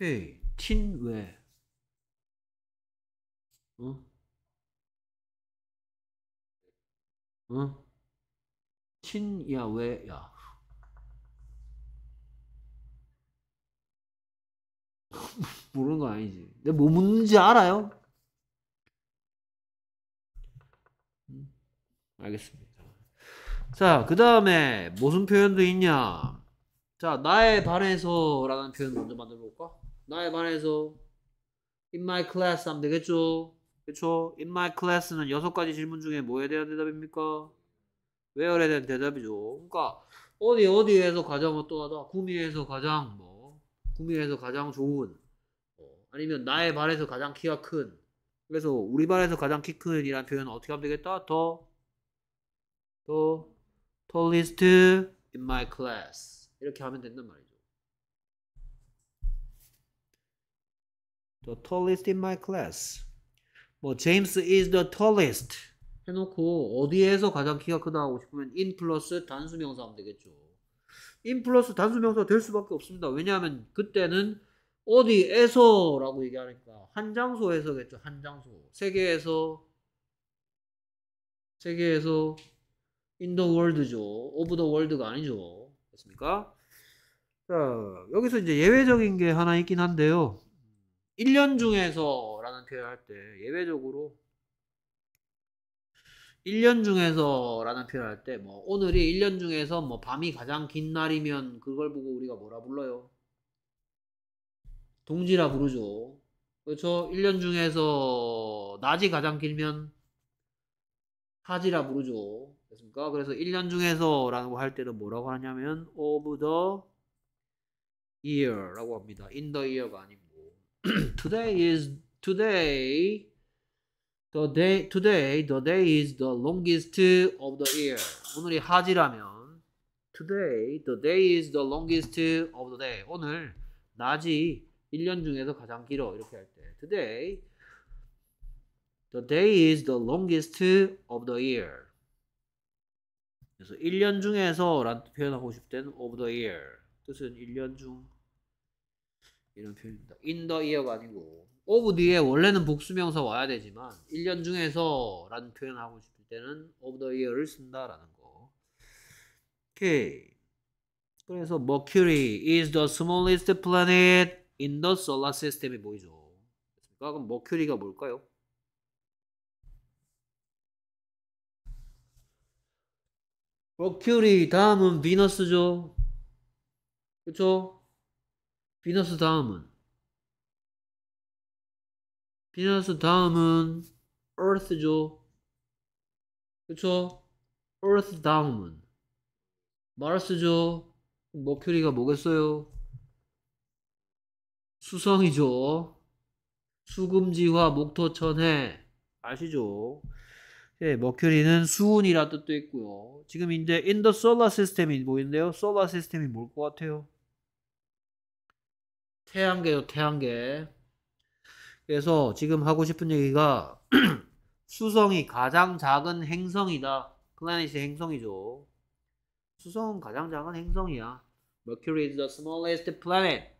헤이, 틴 왜? 어? 어? 틴야 왜? 야. 모르는 거 아니지. 내가 뭐 묻는지 알아요? 음, 알겠습니다. 자, 그 다음에 무슨 표현도 있냐? 자, 나에 반해서라는 표현 먼저 만들어 볼까? 나에 반해서 in my class 하면 되겠죠? 그쵸? in my class는 여섯 가지 질문 중에 뭐에 대한 대답입니까? where에 대한 대답이죠. 그러니까 어디 어디에서 가장 어떠하다? 구미에서 가장 뭐 구미에서 가장 좋은 어, 아니면 나의 발에서 네. 가장 키가 큰 그래서 우리 발에서 가장 키 큰이란 표현은 어떻게 하면 되겠다? 더, 더, tallest in my class 이렇게 하면 된단 말이죠. The tallest in my class. 뭐 James is the tallest 해놓고 어디에서 가장 키가 크다 하고 싶으면 in 플러스 단수명사 하면 되겠죠. 인 플러스 단수명사가 될 수밖에 없습니다. 왜냐하면 그때는 어디에서라고 얘기하니까 한 장소에서겠죠. 한 장소. 세계에서 세계에서 인 더 월드죠. 오브 더 월드가 아니죠. 됐습니까? 자, 여기서 이제 예외적인 게 하나 있긴 한데요. 1년 중에서라는 표현할 때 예외적으로 1년 중에서라는 표현을 할때뭐 오늘이 1년 중에서 뭐 밤이 가장 긴 날이면 그걸 보고 우리가 뭐라 불러요? 동지라 부르죠. 그렇죠? 1년 중에서 낮이 가장 길면 하지라 부르죠. 됐습니까? 그래서 1년 중에서라고 할 때는 뭐라고 하냐면 of the year라고 합니다. in the year가 아니고 today is today The day, today, the day is the longest of the year. 오늘이 하지라면 Today, the day is the longest of the day. 오늘 낮이 1년 중에서 가장 길어 이렇게 할 때 Today, the day is the longest of the year. 그래서 1년 중에서 라는 표현하고 싶을 때는 of the year. 뜻은 1년 중 이런 표현입니다. in the year가 아니고 오브 뒤에 원래는 복수명사 와야 되지만 1년 중에서 라는 표현 하고 싶을 때는 오브 더이어를 쓴다라는 거 오케이 그래서 m 큐리 c u r y is the smallest planet in the solar system이 보이죠 됐습니까? 그럼 m 큐리가 뭘까요? 머큐리 다음은 비너스죠 그쵸? 비너스 다음은 비나스 다음은 earth죠. 그쵸? earth 다음은 마르스죠. 머큐리가 뭐겠어요? 수성이죠. 수금지화 목토천해 아시죠? 예, 머큐리는 수운이라 뜻도 있고요. 지금 이제 인더 솔라 시스템이 보이는데요. 솔라 시스템이 뭘 것 같아요? 태양계요 태양계. 그래서 지금 하고 싶은 얘기가 수성이 가장 작은 행성이다. 플래닛이 행성이죠. 수성은 가장 작은 행성이야. Mercury is the smallest planet.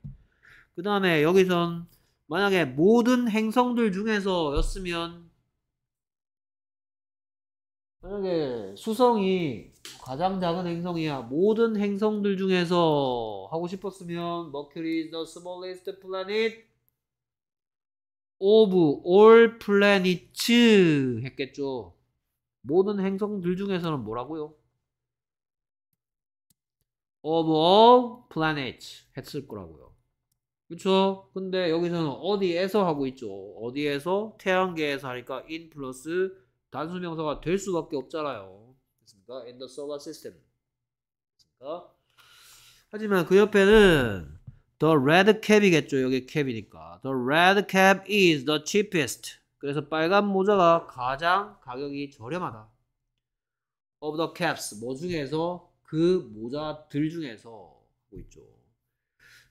그 다음에 여기선 만약에 모든 행성들 중에서였으면 만약에 수성이 가장 작은 행성이야. 모든 행성들 중에서 하고 싶었으면 Mercury is the smallest planet. of all planets 했겠죠. 모든 행성들 중에서는 뭐라고요? of all planets 했을 거라고요. 그렇죠 근데 여기서는 어디에서 하고 있죠. 어디에서? 태양계에서 하니까 in 플러스 단수명사가 될 수밖에 없잖아요. 됐습니까? in the solar system. 됐습니까? 하지만 그 옆에는 The red cap이겠죠. 여기 cap이니까. The red cap is the cheapest. 그래서 빨간 모자가 가장 가격이 저렴하다. Of the caps. 뭐 중에서? 그 모자들 중에서 하고 있죠.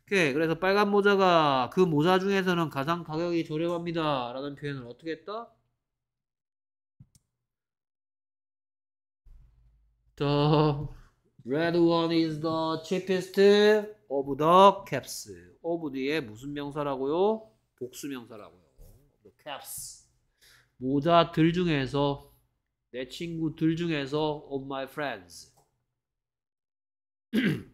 오케이. 그래서 빨간 모자가 그 모자 중에서는 가장 가격이 저렴합니다. 라는 표현을 어떻게 했다? The red one is the cheapest. of the caps. of 뒤에 무슨 명사라고요? 복수명사라고요. the caps. 모자들 중에서 내 친구들 중에서 of my friends.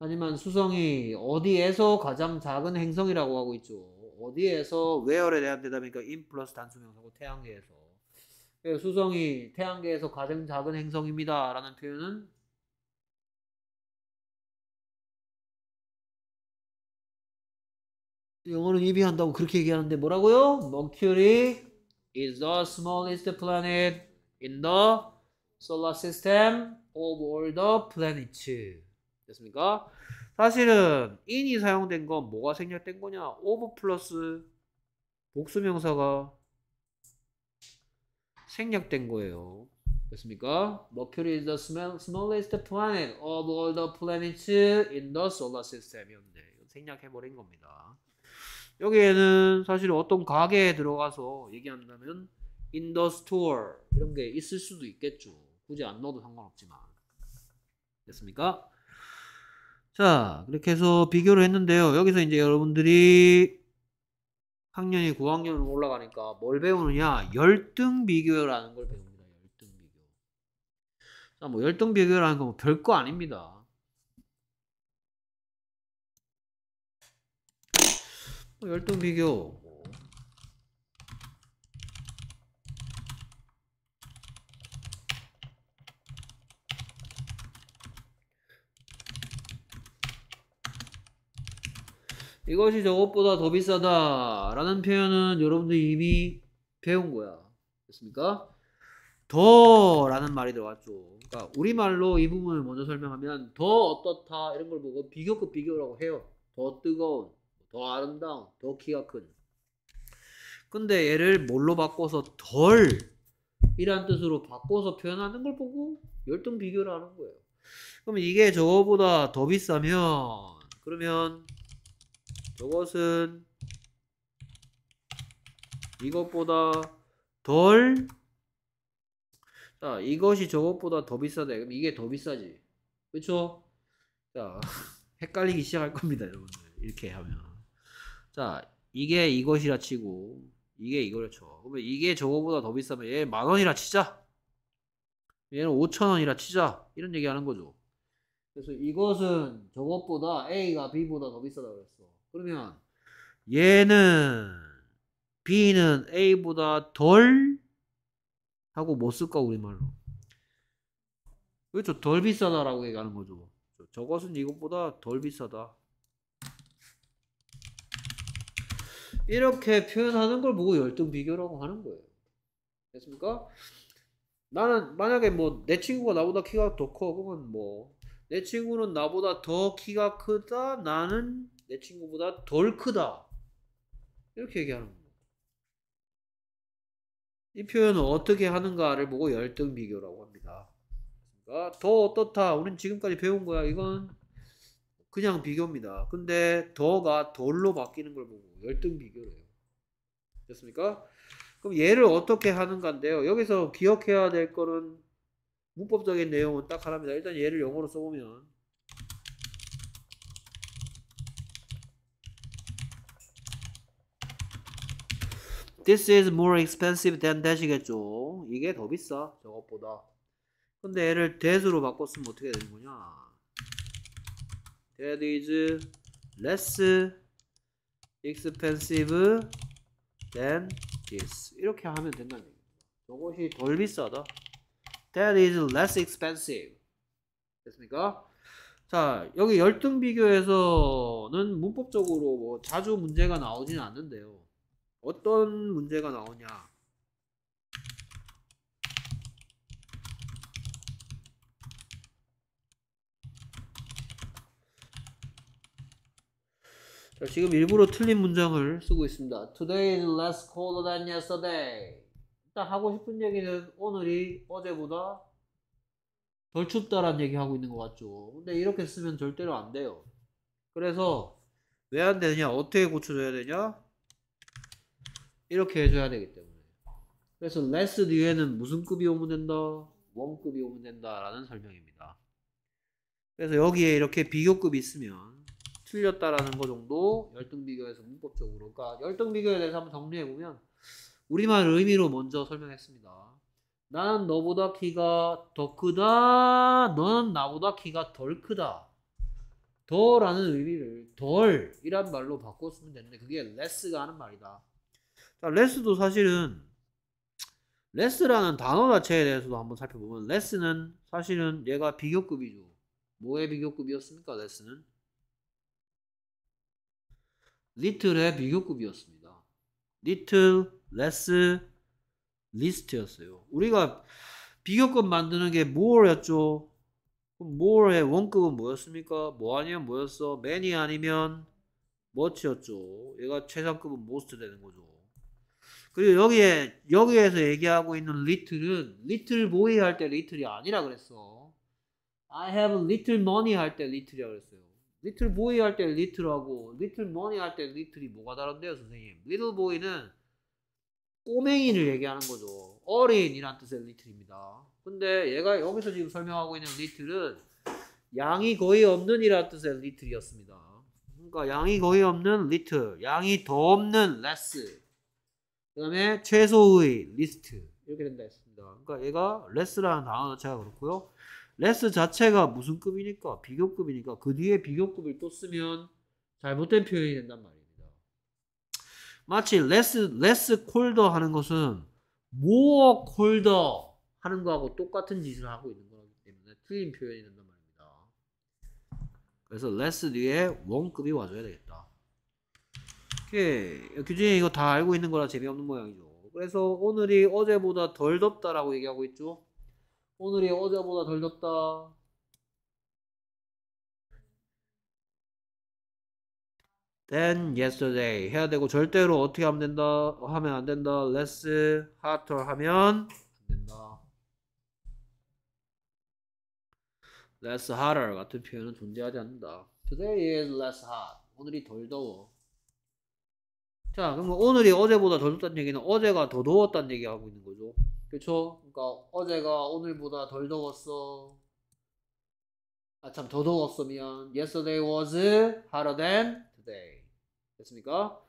하지만 수성이 어디에서 가장 작은 행성이라고 하고 있죠. 어디에서 where에 대한 대답이니까 in 플러스 단수명사고 태양계에서. 예, 수성이 태양계에서 가장 작은 행성입니다라는 표현은 영어는 예비한다고 그렇게 얘기하는데 뭐라고요? Mercury is the smallest planet in the solar system of all the planets. 됐습니까? 사실은 in이 사용된 건 뭐가 생략된 거냐? of 플러스 복수명사가 생략된 거예요. 됐습니까? Mercury is the smallest planet of all the planets in the solar system. 이었는데 생략해버린 겁니다. 여기에는 사실 어떤 가게에 들어가서 얘기한다면 in the store 이런 게 있을 수도 있겠죠. 굳이 안 넣어도 상관없지만. 됐습니까? 자, 그렇게 해서 비교를 했는데요. 여기서 이제 여러분들이 학년이 9학년으로 올라가니까 뭘 배우느냐? 열등 비교라는 걸 배웁니다. 열등 비교. 자, 뭐 열등 비교라는 건뭐 별거 아닙니다. 열등 비교. 이것이 저것보다 더 비싸다 라는 표현은 여러분들 이미 배운 거야 됐습니까? 더 라는 말이 들어왔죠 그러니까 우리말로 이 부분을 먼저 설명하면 더 어떻다 이런 걸 보고 비교급 비교라고 해요 더 뜨거운 더 아름다운, 더 키가 큰. 근데 얘를 뭘로 바꿔서 덜 이란 뜻으로 바꿔서 표현하는 걸 보고 열등 비교를 하는 거예요. 그럼 이게 저거보다 더 비싸면 그러면 저것은 이것보다 덜 자, 이것이 저것보다 더 비싸다. 그럼 이게 더 비싸지. 그렇죠? 자, 헷갈리기 시작할 겁니다, 여러분들. 이렇게 하면. 자, 이게 이것이라 치고, 이게 이거를 쳐. 그러면 이게 저거보다 더 비싸면 얘 만 원이라 치자. 얘는 5천 원이라 치자. 이런 얘기 하는 거죠. 그래서 이것은 저것보다 A가 B보다 더 비싸다 그랬어. 그러면 얘는 B는 A보다 덜 하고 못 쓸까 우리말로. 그렇죠. 덜 비싸다라고 얘기하는 거죠. 그렇죠. 저것은 이것보다 덜 비싸다. 이렇게 표현하는 걸 보고 열등 비교라고 하는 거예요. 됐습니까? 나는 만약에 뭐 내 친구가 나보다 키가 더 커, 그러면 뭐내 친구는 나보다 더 키가 크다, 나는 내 친구보다 덜 크다. 이렇게 얘기하는 거예요. 이 표현은 어떻게 하는가를 보고 열등 비교라고 합니다. 그습니까더 어떻다, 우린 지금까지 배운 거야. 이건 그냥 비교입니다. 근데 더가 덜로 바뀌는 걸 보고 열등 비교래요. 됐습니까? 그럼 얘를 어떻게 하는건데요 여기서 기억해야 될 거는 문법적인 내용은 딱 하나입니다. 일단 얘를 영어로 써보면 This is more expensive than that이겠죠. 이게 더 비싸. 저것보다. 근데 얘를 that으로 바꿨으면 어떻게 되는 거냐. That is less expensive than this 이렇게 하면 된다는 얘기입니다. 이것이 덜 비싸다. That is less expensive. 됐습니까? 자 여기 열등 비교에서는 문법적으로 뭐 자주 문제가 나오진 않는데요. 어떤 문제가 나오냐? 자, 지금 일부러 틀린 문장을 쓰고 있습니다. Today is less cold than yesterday. 일단 하고 싶은 얘기는 오늘이 어제보다 덜 춥다라는 얘기 하고 있는 것 같죠. 근데 이렇게 쓰면 절대로 안 돼요. 그래서 왜 안되냐 어떻게 고쳐줘야 되냐? 이렇게 해줘야 되기 때문에. 그래서 less 뒤에는 무슨 급이 오면 된다? 원급이 오면 된다라는 설명입니다. 그래서 여기에 이렇게 비교급이 있으면 틀렸다라는 거 정도 열등 비교에서 문법적으로 그러니까 열등 비교에 대해서 한번 정리해 보면 우리말 의미로 먼저 설명했습니다. 나는 너보다 키가 더 크다. 너는 나보다 키가 덜 크다. 더라는 의미를 덜이란 말로 바꿨으면 되는데 그게 less가 하는 말이다. 자, less도 사실은 less라는 단어 자체에 대해서도 한번 살펴보면 less는 사실은 얘가 비교급이죠. 뭐의 비교급이었습니까? less는 리틀의 비교급이었습니다. little, l 였어요 우리가 비교급 만드는 게 m 였죠그의 원급은 뭐였습니까? 뭐 아니면 뭐였어? m a 아니면 m u 였죠 얘가 최상급은 m o s 되는 거죠. 그리고 여기에 여기에서 얘기하고 있는 l i 은 l i t t 할때 l i 이 아니라 그랬어. I have little money 할 때 l i 이라 그랬어. 리틀 보이 할 때 리틀하고 리틀 머니 할 때 리틀이 뭐가 다른데요, 선생님? 리틀 보이는 꼬맹이를 얘기하는 거죠. 어린이란 뜻의 리틀입니다. 근데 얘가 여기서 지금 설명하고 있는 리틀은 양이 거의 없는 이란 뜻의 리틀이었습니다. 그러니까 양이 거의 없는 리틀, 양이 더 없는 레스 그 다음에 최소의 리스트 이렇게 된다 했습니다. 그러니까 얘가 레스라는 단어 자체가 그렇고요. 레스 자체가 무슨 급이니까? 비교급이니까 그 뒤에 비교급을 또 쓰면 잘못된 표현이 된단 말입니다. 마치 레스 s s l e 하는 것은 more 하는 거하고 똑같은 짓을 하고 있는 거기 때문에 틀린 표현이 된단 말입니다. 그래서 레스 뒤에 원급이 와줘야 되겠다. 오케이. 규진이 이거 다 알고 있는 거라 재미없는 모양이죠. 그래서 오늘이 어제보다 덜 덥다라고 얘기하고 있죠. 오늘이 어제보다 덜 덥다. than yesterday 해야 되고 절대로 어떻게 하면 된다 하면 안 된다 less hotter 하면 안 된다 less hotter 같은 표현은 존재하지 않는다 today is less hot 오늘이 덜 더워 자 그럼 오늘이 어제보다 더 덥다는 얘기는 어제가 더 더웠다는 얘기 하고 있는 거죠 그쵸? 그러니까 어제가 오늘보다 덜 더웠어. 아 참 더 더웠어 미안. Yesterday was hotter than today. 됐습니까?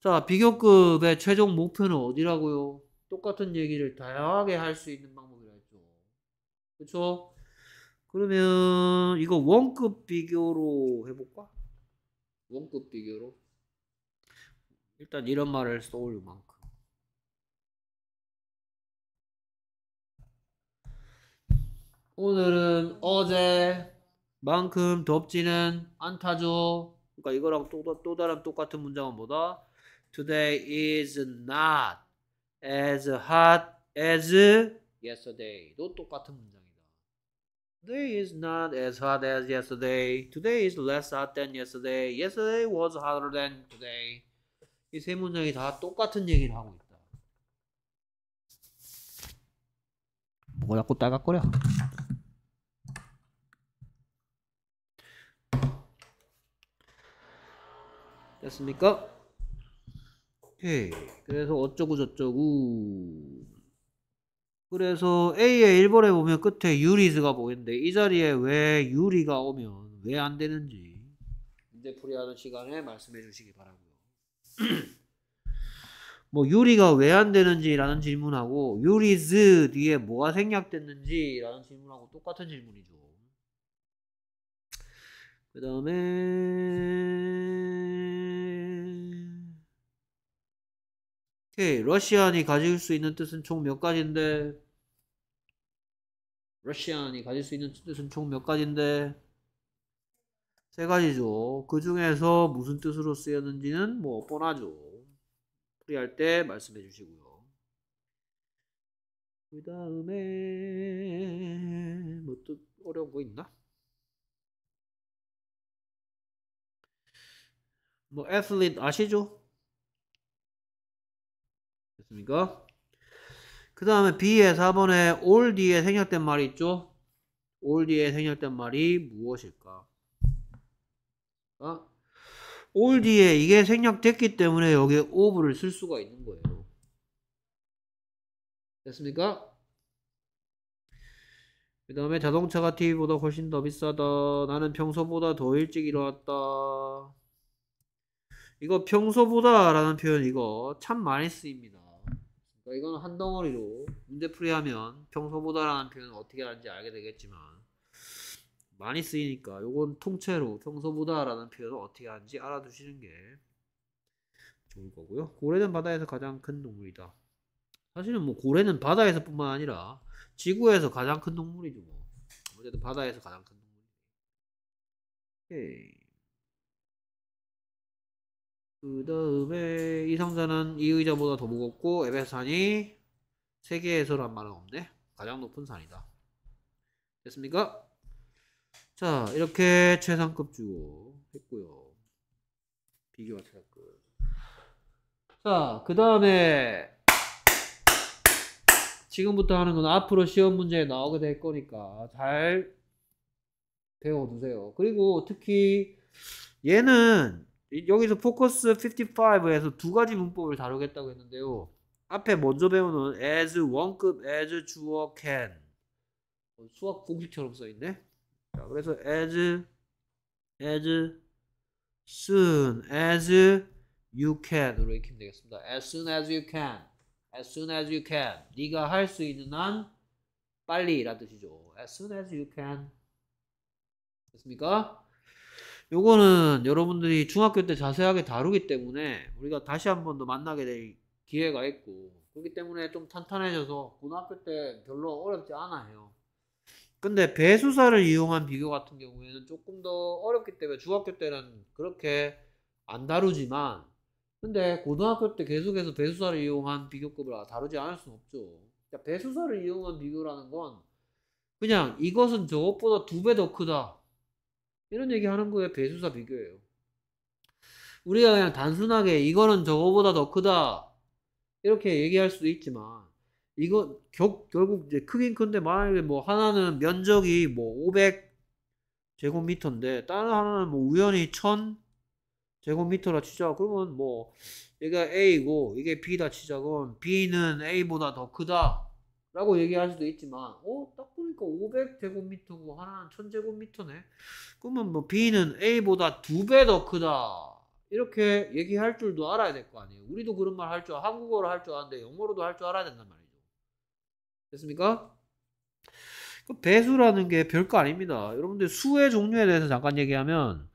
자 비교급의 최종 목표는 어디라고요? 똑같은 얘기를 다양하게 할 수 있는 방법이라 했죠. 그쵸? 그러면 이거 원급 비교로 해볼까? 원급 비교로? 일단 이런 말을 써올려 오늘은 어제만큼 덥지는 않다죠. 그러니까 이거랑 또, 또 다른 똑같은 문장은 뭐다? Today is not as hot as yesterday도 똑같은 문장이다. Today is not as hot as yesterday. Today is less hot than yesterday. Yesterday was hotter than today. 이 세 문장이 다 똑같은 얘기를 하고 있다. 뭐가 자꾸 따갑거려? 됐습니까? 오케이. 예. 그래서 어쩌고 저쩌고. 그래서 A의 1번에 보면 끝에 유리즈가 보이는데 이 자리에 왜 유리가 오면 왜 안 되는지 이제 풀이하는 시간에 말씀해 주시기 바라고요. 뭐 유리가 왜 안 되는지라는 질문하고 유리즈 뒤에 뭐가 생략됐는지라는 질문하고 똑같은 질문이죠. 그 다음에 오케이. 러시안이 가질 수 있는 뜻은 총 몇 가지인데? 러시안이 가질 수 있는 뜻은 총 몇 가지인데? 세 가지죠. 그 중에서 무슨 뜻으로 쓰였는지는 뭐 뻔하죠. 풀이할 때 말씀해 주시고요. 그 다음에 뭐 또 어려운 거 있나? 뭐 애슬릿 아시죠? 됐습니까? 그 다음에 B의 4번에 올 뒤에 생략된 말이 있죠? 올 뒤에 생략된 말이 무엇일까? 올 뒤에 이게 생략됐기 때문에 여기에 of를 쓸 수가 있는 거예요. 됐습니까? 그 다음에 자동차가 TV보다 훨씬 더 비싸다. 나는 평소보다 더 일찍 일어났다. 이거 평소보다 라는 표현 이거 참 많이 쓰입니다. 그러니까 이건 한 덩어리로 문제풀이하면 평소보다라는 표현을 어떻게 하는지 알게 되겠지만 많이 쓰이니까 이건 통째로 평소보다라는 표현을 어떻게 하는지 알아두시는 게 좋을 거고요. 고래는 바다에서 가장 큰 동물이다. 사실은 뭐 고래는 바다에서뿐만 아니라 지구에서 가장 큰 동물이죠. 뭐. 어쨌든 바다에서 가장 큰 동물. 오케이. 그 다음에 이 상자는 이 의자보다 더 무겁고 에베산이 세계에서란 말은 없네. 가장 높은 산이다. 됐습니까? 자 이렇게 최상급 주고 했고요. 비교와 최상급. 자그 다음에 지금부터 하는 건 앞으로 시험 문제에 나오게 될 거니까 잘 배워두세요. 그리고 특히 얘는 여기서 포커스 55에서 두 가지 문법을 다루겠다고 했는데요. 앞에 먼저 배우는 as 원급 as 주어 can 어, 수학 공식처럼 써있네. 자, 그래서 as as soon as you can으로 익히면 되겠습니다. as soon as you can, as soon as you can. 네가 할 수 있는 한빨리라는 뜻이죠. as soon as you can. 됐습니까? 요거는 여러분들이 중학교 때 자세하게 다루기 때문에 우리가 다시 한 번 더 만나게 될 기회가 있고 그렇기 때문에 좀 탄탄해져서 고등학교 때 별로 어렵지 않아요. 근데 배수사를 이용한 비교 같은 경우에는 조금 더 어렵기 때문에 중학교 때는 그렇게 안 다루지만 근데 고등학교 때 계속해서 배수사를 이용한 비교급을 다루지 않을 수는 없죠. 그러니까 배수사를 이용한 비교라는 건 그냥 이것은 저것보다 두 배 더 크다. 이런 얘기 하는 거에 배수사 비교예요. 우리가 그냥 단순하게 이거는 저거보다 더 크다. 이렇게 얘기할 수도 있지만, 이거 겨, 결국 이제 크긴 큰데 만약에 뭐 하나는 면적이 뭐 500 제곱미터인데 다른 하나는 뭐 우연히 1000 제곱미터라 치자 그러면 뭐 얘가 A고 이게 B다 치자 그럼 B는 A보다 더 크다 라고 얘기할 수도 있지만 어? 딱 보니까 500제곱미터고 하나는 1000제곱미터네 그러면 뭐 B는 A보다 두 배 더 크다 이렇게 얘기할 줄도 알아야 될 거 아니에요 우리도 그런 말 할 줄 한국어로 할 줄 아는데 영어로도 할 줄 알아야 된단 말이죠 됐습니까? 그 배수라는 게 별거 아닙니다 여러분들 수의 종류에 대해서 잠깐 얘기하면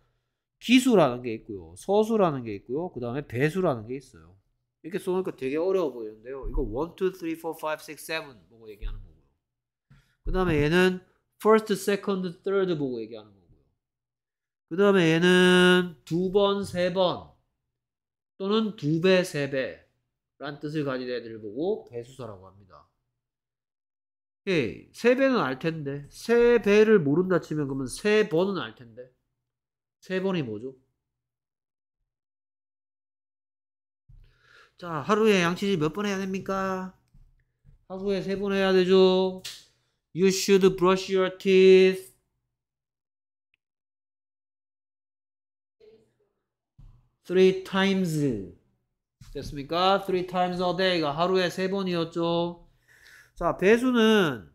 기수라는 게 있고요 서수라는 게 있고요 그 다음에 배수라는 게 있어요 이렇게 써놓으니까 되게 어려워 보이는데요. 이거 1, 2, 3, 4, 5, 6, 7 보고 얘기하는 거고요. 그 다음에 얘는 first, second, third 보고 얘기하는 거고요. 그 다음에 얘는 두 번, 세 번 또는 두 배, 세 배란 뜻을 가진 애들을 보고 배수사라고 합니다. 오케이. 예, 세 배는 알 텐데 세 배를 모른다 치면 그러면 세 번은 알 텐데 세 번이 뭐죠? 자, 하루에 양치질 몇 번 해야 됩니까? 하루에 세 번 해야 되죠. You should brush your teeth. 3 times. 됐습니까? 3 times a day가 그러니까 하루에 세 번이었죠. 자, 배수는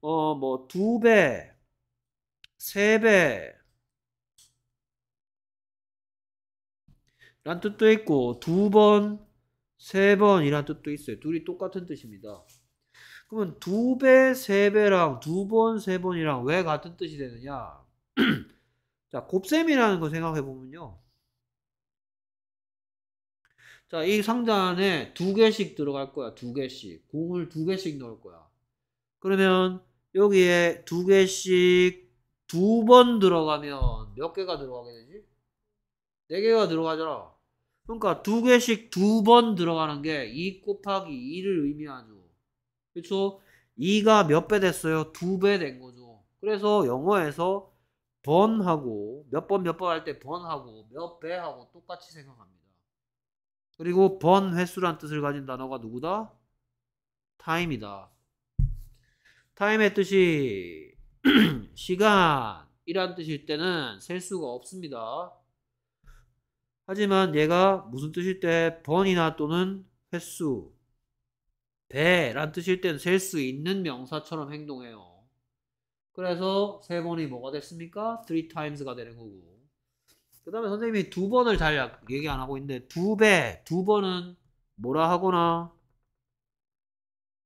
어, 뭐, 두 배, 세 배, 란 뜻도 있고, 두 번, 세 번이란 뜻도 있어요. 둘이 똑같은 뜻입니다. 그러면 두 배, 세 배랑 두 번, 세 번이랑 왜 같은 뜻이 되느냐? 자, 곱셈이라는 거 생각해 보면요. 자, 이 상자 안에 두 개씩 들어갈 거야. 두 개씩. 공을 두 개씩 넣을 거야. 그러면 여기에 두 개씩 두 번 들어가면 몇 개가 들어가게 되지? 네 개가 들어가잖아. 그러니까 두 개씩 두 번 들어가는 게 2 곱하기 2를 의미하죠. 그렇죠? 2가 몇 배 됐어요? 두 배 된 거죠. 그래서 영어에서 번하고 몇 번 몇 번 할 때 번하고 몇 배하고 똑같이 생각합니다. 그리고 번 횟수란 뜻을 가진 단어가 누구다? 타임이다. 타임의 뜻이 시간이란 뜻일 때는 셀 수가 없습니다. 하지만 얘가 무슨 뜻일 때 번이나 또는 횟수, 배란 뜻일 때는 셀 수 있는 명사처럼 행동해요. 그래서 세 번이 뭐가 됐습니까? 3 h r e times가 되는 거고. 그 다음에 선생님이 두 번을 잘 얘기 안 하고 있는데 두 배, 두 번은 뭐라 하거나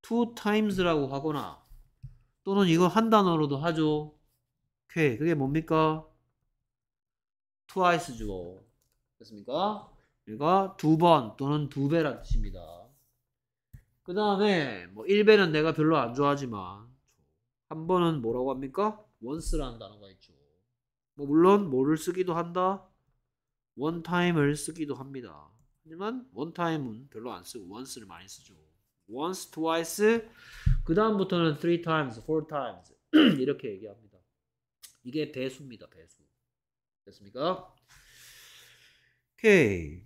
two times라고 하거나 또는 이거한 단어로도 하죠. 오케이, 그게 뭡니까? twice죠. 됐습니까? 그러니까 두번 또는 두 배란 뜻입니다. 그 다음에 뭐 1배는 내가 별로 안 좋아하지만 한 번은 뭐라고 합니까? once라는 단어가 있죠. 뭐 물론 뭐를 쓰기도 한다? one time을 쓰기도 합니다. 하지만 one time은 별로 안 쓰고 once를 많이 쓰죠. once, twice, 그 다음부터는 three times, four times 이렇게 얘기합니다. 이게 배수입니다. 배수. 됐습니까? 오케이.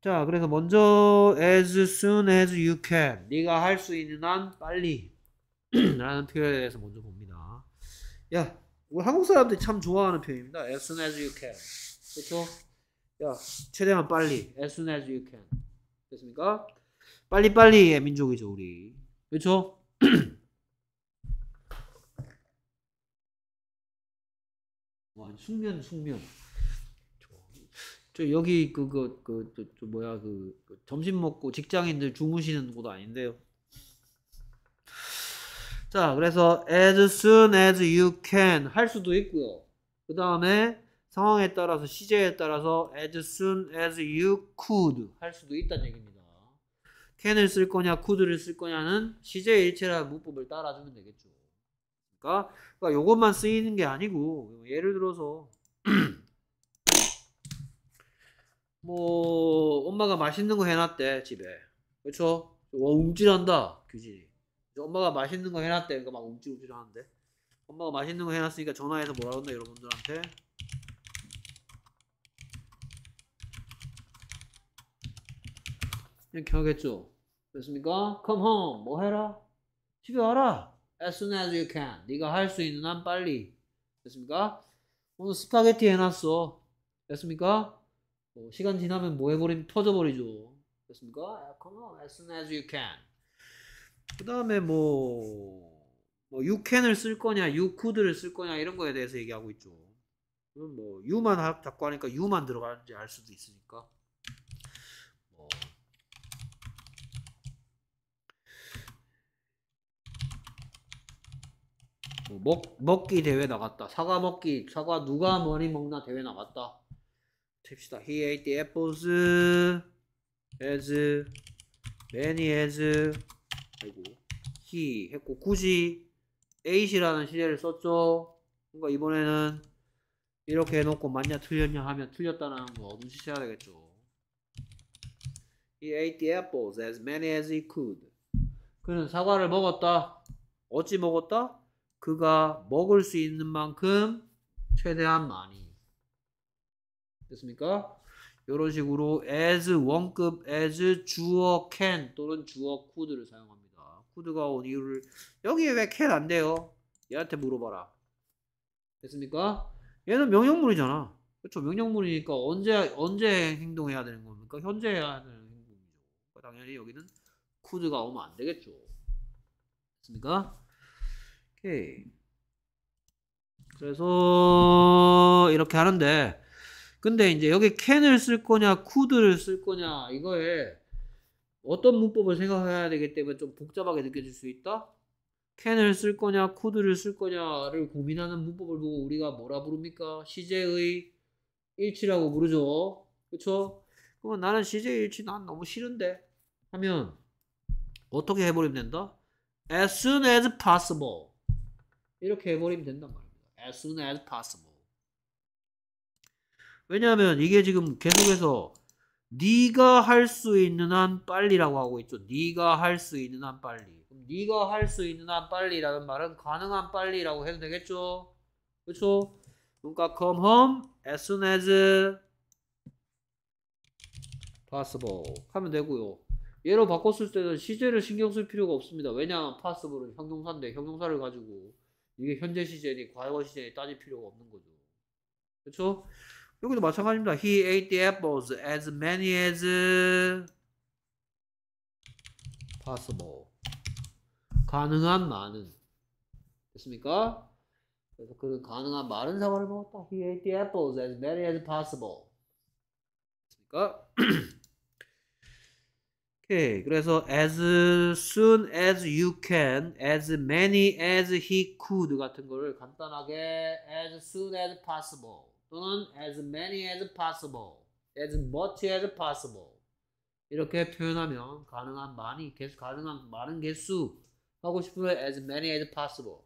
자, 그래서 먼저 as soon as you can 네가 할 수 있는 한 빨리 라는 표현에 대해서 먼저 봅니다. 야, 우리 한국 사람들이 참 좋아하는 표현입니다. as soon as you can. 그렇죠? 야, 최대한 빨리 as soon as you can. 됐습니까? 빨리빨리의 민족이죠, 우리. 그렇죠? 와, 숙면 숙면. 저 여기 그거 그, 그, 그, 뭐야 그, 그, 점심 먹고 직장인들 주무시는 곳 아닌데요. 자, 그래서 as soon as you can 할 수도 있고요. 그 다음에 상황에 따라서 시제에 따라서 as soon as you could 할 수도 있다는 얘기입니다. can을 쓸 거냐 could를 쓸 거냐는 시제의 일체라는 문법을 따라주면 되겠죠. 그러니까, 그러니까 것만 쓰이는 게 아니고 예를 들어서 뭐 엄마가 맛있는 거 해놨대 집에 그렇죠? 와 움찔한다 규진이 엄마가 맛있는 거 해놨대 그러니까 막 움찔움찔하는데 엄마가 맛있는 거 해놨으니까 전화해서 뭐라 그런다 여러분들한테 이렇게 하겠죠 됐습니까? Come home 뭐 해라 집에 와라 As soon as you can 네가 할 수 있는 한 빨리 됐습니까? 오늘 스파게티 해놨어 됐습니까? 뭐 시간 지나면 뭐해버림 터져버리죠. 그습니까 에어컨은 as soon as you can. 그 다음에 뭐, 뭐 you can을 쓸 거냐, you could를 쓸 거냐 이런 거에 대해서 얘기하고 있죠. 그럼 뭐 you만 잡고 하니까 you만 들어가는지 알 수도 있으니까. 뭐. 뭐 먹, 먹기 대회 나갔다. 사과 먹기, 사과 누가 많이 먹나 대회 나갔다. 칩시다. He ate the apples as many as 아이고 he 했고 굳이 a t e 라는 시제를 썼죠. 그러니까 이번에는 이렇게 해놓고 맞냐 틀렸냐 하면 틀렸다는 거 눈치채야 되겠죠. He ate the apples as many as he could. 그는 사과를 먹었다. 어찌 먹었다? 그가 먹을 수 있는 만큼 최대한 많이. 됐습니까? 이런 식으로 as 원급 as 주어 can 또는 주어 could를 사용합니다. could가 온 이유를 여기 에왜 can 안 돼요? 얘한테 물어봐라. 됐습니까? 얘는 명령문이잖아. 그렇죠. 명령문이니까 언제 언제 행동해야 되는 겁니까? 현재 해야 되는 행동이죠. 그러니까 당연히 여기는 could가 오면 안 되겠죠. 됐습니까? 오케이. 그래서 이렇게 하는데 근데 이제 여기 캔을 쓸 거냐, could를 쓸 거냐, 이거에 어떤 문법을 생각해야 되기 때문에 좀 복잡하게 느껴질 수 있다? 캔을 쓸 거냐, could를 쓸 거냐를 고민하는 문법을 보고 우리가 뭐라 부릅니까? 시제의 일치라고 부르죠. 그쵸? 그럼 나는 시제의 일치 난 너무 싫은데 하면 어떻게 해버리면 된다? As soon as possible. 이렇게 해버리면 된단 말입니다. As soon as possible. 왜냐하면 이게 지금 계속해서 네가 할 수 있는 한 빨리라고 하고 있죠. 네가 할 수 있는 한 빨리. 그럼 네가 할 수 있는 한 빨리라는 말은 가능한 빨리라고 해도 되겠죠. 그렇죠? 그러니까 come home as soon as possible 하면 되고요. 얘로 바꿨을 때는 시제를 신경 쓸 필요가 없습니다. 왜냐하면 possible은 형용사인데 형용사를 가지고 이게 현재 시제니 과거 시제니 따질 필요가 없는 거죠. 그렇죠? 여기도 마찬가지입니다. He ate the apples as many as possible. 가능한 많은. 됐습니까? 그래서 그는 가능한 많은 사과를 먹었다. He ate the apples as many as possible. 됐습니까? 오케이. 그래서 as soon as you can, as many as he could 같은 거를 간단하게 as soon as possible. 또는 as many as possible, as much as possible 이렇게 표현하면 가능한 많이 계속 가능한 많은 개수 하고 싶으면 as many as possible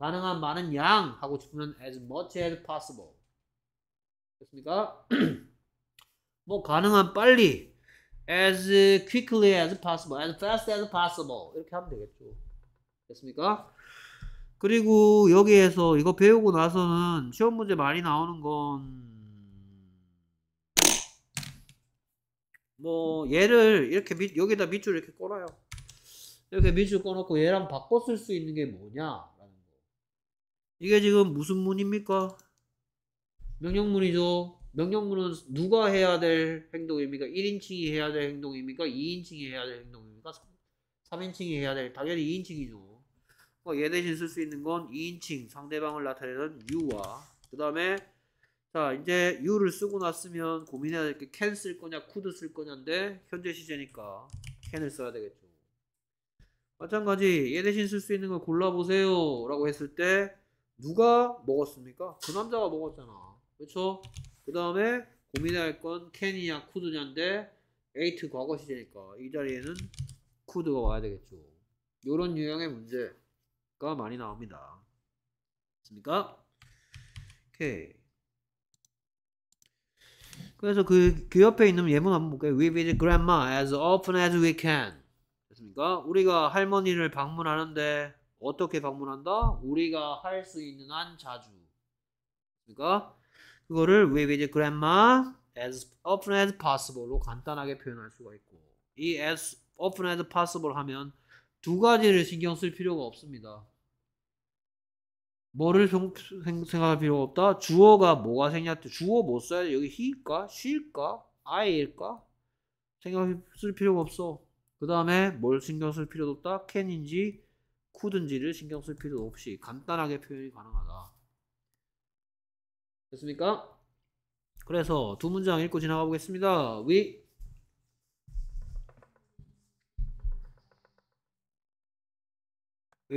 가능한 많은 양 하고 싶으면 as much as possible 됐습니까? 뭐 가능한 빨리 as quickly as possible, as fast as possible 이렇게 하면 되겠죠. 됐습니까? 그리고 여기에서 이거 배우고 나서는 시험 문제 많이 나오는 건 뭐 얘를 이렇게 밑, 여기다 밑줄 이렇게 꺼놔요 이렇게 밑줄 꺼놓고 얘랑 바꿔 쓸 수 있는 게 뭐냐 라는 거. 이게 지금 무슨 문입니까? 명령문이죠. 명령문은 누가 해야 될 행동입니까? 1인칭이 해야 될 행동입니까? 2인칭이 해야 될 행동입니까? 3, 인칭이 해야 될, 당연히 2인칭이죠. 그러니까 얘 대신 쓸 수 있는 건 2인칭 상대방을 나타내는 you와 그 다음에 자 이제 you를 쓰고 났으면 고민해야 될 게 can 쓸 거냐 could 쓸 거냐인데 현재 시제니까 can을 써야 되겠죠 마찬가지 얘 대신 쓸 수 있는 걸 골라보세요 라고 했을 때 누가 먹었습니까? 그 남자가 먹었잖아 그쵸그 다음에 고민할 해야건 캔이냐 쿠드냐인데 8 과거 시제니까 이 자리에는 쿠드가 와야 되겠죠. 이런 유형의 문제. 가 많이 나옵니다. 맞습니까? 오케이. 그래서 그, 그 옆에 있는 예문 한번 볼까요? We visit grandma as often as we can. 됐습니까? 우리가 할머니를 방문하는데 어떻게 방문한다? 우리가 할 수 있는 한 자주. 그러니까 그거를 we visit grandma as often as possible로 간단하게 표현할 수가 있고 이 as often as possible 하면 두 가지를 신경 쓸 필요가 없습니다. 뭐를 생각할 필요가 없다? 주어가 뭐가 생략, 주어 못 뭐 써야 돼. 여기 he일까? she일까? I일까? 생각쓸 필요가 없어. 그 다음에 뭘 신경 쓸 필요도 없다? can인지 couldn지를 신경 쓸 필요도 없이 간단하게 표현이 가능하다. 됐습니까? 그래서 두 문장 읽고 지나가 보겠습니다. We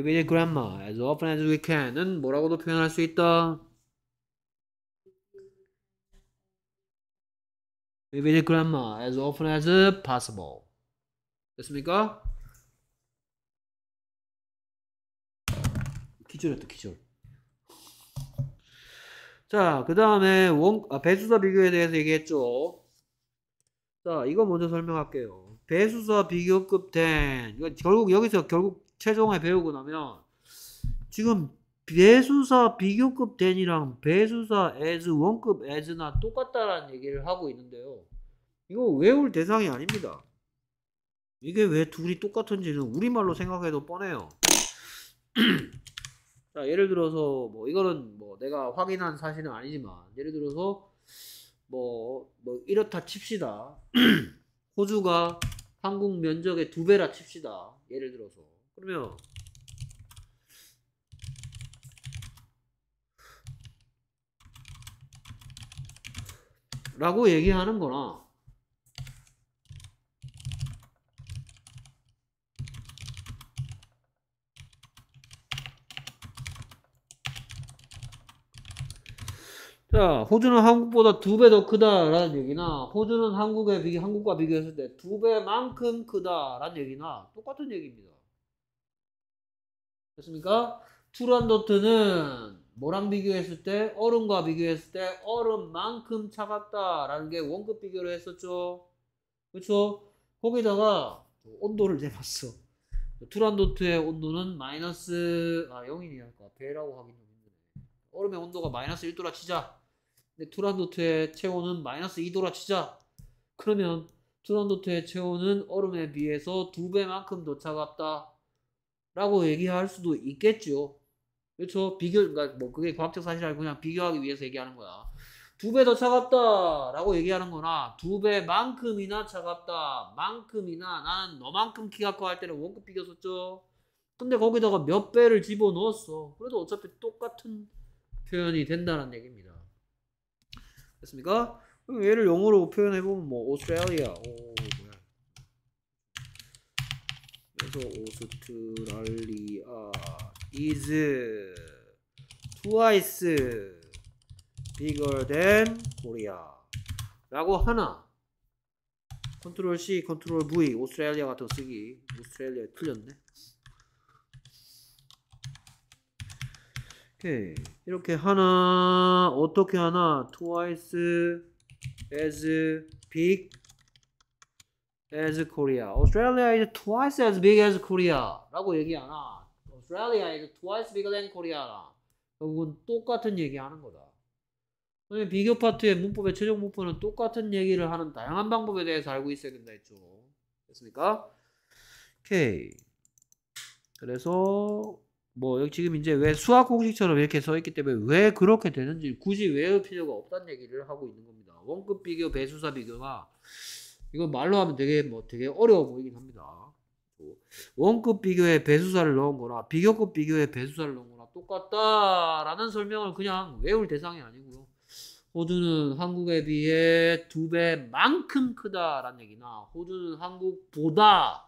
with your grandma as often as we can은 뭐라고도 표현할 수 있다. with your grandma as often as possible. 됐습니까? 기절했다 기절. 자, 그 다음에 원 아, 배수사 비교에 대해서 얘기했죠. 자, 이거 먼저 설명할게요. 배수사 비교급 1 이거 결국 여기서 결국 최종에 배우고 나면 지금 배수사 비교급 된이랑 배수사 에즈 원급 에즈나 똑같다라는 얘기를 하고 있는데요. 이거 외울 대상이 아닙니다. 이게 왜 둘이 똑같은지는 우리말로 생각해도 뻔해요. 자, 예를 들어서 뭐 이거는 뭐 내가 확인한 사실은 아니지만 예를 들어서 뭐, 뭐 이렇다 칩시다. 호주가 한국 면적의 두 배라 칩시다. 예를 들어서 그러면 라고 얘기하는 거나 자, 호주는 한국보다 두 배 더 크다라는 얘기나 호주는 한국에 비 한국과 비교했을 때 두 배만큼 크다라는 얘기나 똑같은 얘기입니다. 됐습니까? 투란도트는 뭐랑 비교했을 때? 얼음과 비교했을 때 얼음만큼 차갑다라는 게 원급 비교를 했었죠. 그렇죠? 거기다가 온도를 내봤어. 투란도트의 온도는 마이너스 아 0이니까 그러니까 배라고 하긴 좀 힘드네. 얼음의 온도가 마이너스 1도라 치자. 근데 투란도트의 체온은 마이너스 2도라 치자. 그러면 투란도트의 체온은 얼음에 비해서 두 배만큼 더 차갑다. 라고 얘기할 수도 있겠죠. 그렇죠. 비교, 그러니까 뭐 그게 과학적 사실 아니고 그냥 비교하기 위해서 얘기하는 거야. 두 배 더 차갑다라고 얘기하는 거나 두 배만큼이나 차갑다 만큼이나 나는 너만큼 키가 커 할 때는 원급 비교 썼죠. 근데 거기다가 몇 배를 집어 넣었어. 그래도 어차피 똑같은 표현이 된다는 얘기입니다. 됐습니까? 그럼 얘를 영어로 표현해 보면 뭐 오스트레일리아, 수소 오스트랄리아 is twice bigger than Korea 라고 하나 컨트롤 C, 컨트롤 V 오스트레일리아 같은 거 쓰기 오스트레일리아 틀렸네 오케이 이렇게 하나 어떻게 하나 twice as big as Korea. Australia is twice as big as Korea라고 얘기하나. Australia is twice bigger than Korea라. 결국은 똑같은 얘기하는 거다. 선생님 비교 파트의 문법의 최종 문법은 똑같은 얘기를 하는 다양한 방법에 대해서 알고 있어야 된다 했죠. 됐습니까? 오케이. 그래서 뭐 지금 이제 왜 수학 공식처럼 이렇게 써 있기 때문에 왜 그렇게 되는지 굳이 외울 필요가 없다는 얘기를 하고 있는 겁니다. 원급 비교, 배수사 비교가 이거 말로 하면 되게 뭐 되게 어려워 보이긴 합니다. 원급 비교에 배수사를 넣은 거나 비교급 비교에 배수사를 넣은 거나 똑같다라는 설명을 그냥 외울 대상이 아니고요. 호주는 한국에 비해 두 배만큼 크다라는 얘기나 호주는 한국보다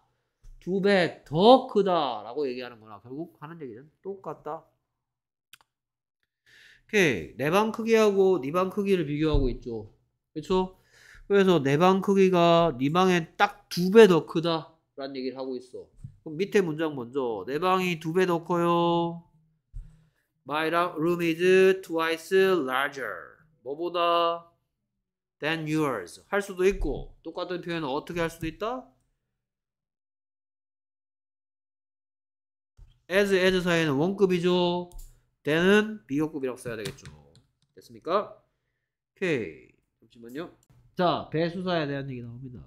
두 배 더 크다라고 얘기하는 거나 결국 하는 얘기는 똑같다. 오케이. 내방 크기하고 네 방 크기를 비교하고 있죠. 그렇죠? 그래서 내 방 크기가 네 방에 딱 두 배 더 크다라는 얘기를 하고 있어. 그럼 밑에 문장 먼저 내 방이 두 배 더 커요. My room is twice larger. 뭐보다 than yours 할 수도 있고 똑같은 표현을 어떻게 할 수도 있다? as, as 사이에는 원급이죠. than은 비교급이라고 써야 되겠죠. 됐습니까? 오케이. 잠시만요. 자, 배수사에 대한 얘기 나옵니다.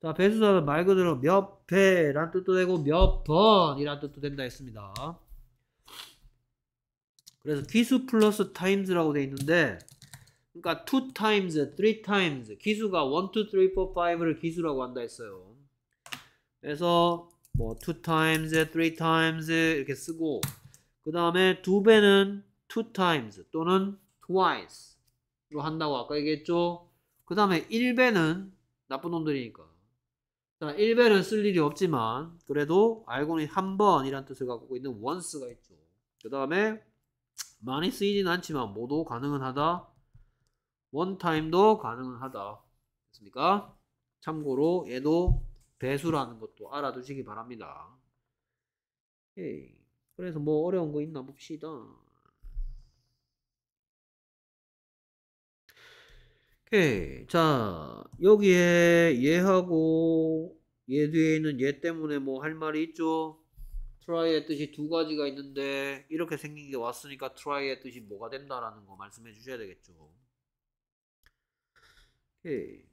자, 배수사는 말 그대로 몇 회란 뜻도 되고 몇 번이란 뜻도 된다 했습니다. 그래서 기수 플러스 t i m 라고돼 있는데 그러니까 t times, t times 기수가 1, 2, 3, 4, 5를 기수라고 한다 했어요. 그래서 뭐 t times, t times 이렇게 쓰고 그 다음에 두 배는 t times 또는 twice로 한다고 아까 얘기했죠. 그 다음에 1배는 나쁜 놈들이니까. 자, 1배는 쓸 일이 없지만, 그래도 알고는 한 번이란 뜻을 갖고 있는 once가 있죠. 그 다음에 많이 쓰이진 않지만, 모두 가능은 하다. one time도 가능은 하다. 됐습니까? 참고로 얘도 배수라는 것도 알아두시기 바랍니다. 오이 그래서 뭐 어려운 거 있나 봅시다. 오케이. 예, 자, 여기에 얘하고 얘 뒤에 있는 얘 때문에 뭐 할 말이 있죠? 트라이의 뜻이 두 가지가 있는데 이렇게 생긴 게 왔으니까 트라이의 뜻이 뭐가 된다라는 거 말씀해 주셔야 되겠죠. 오케이.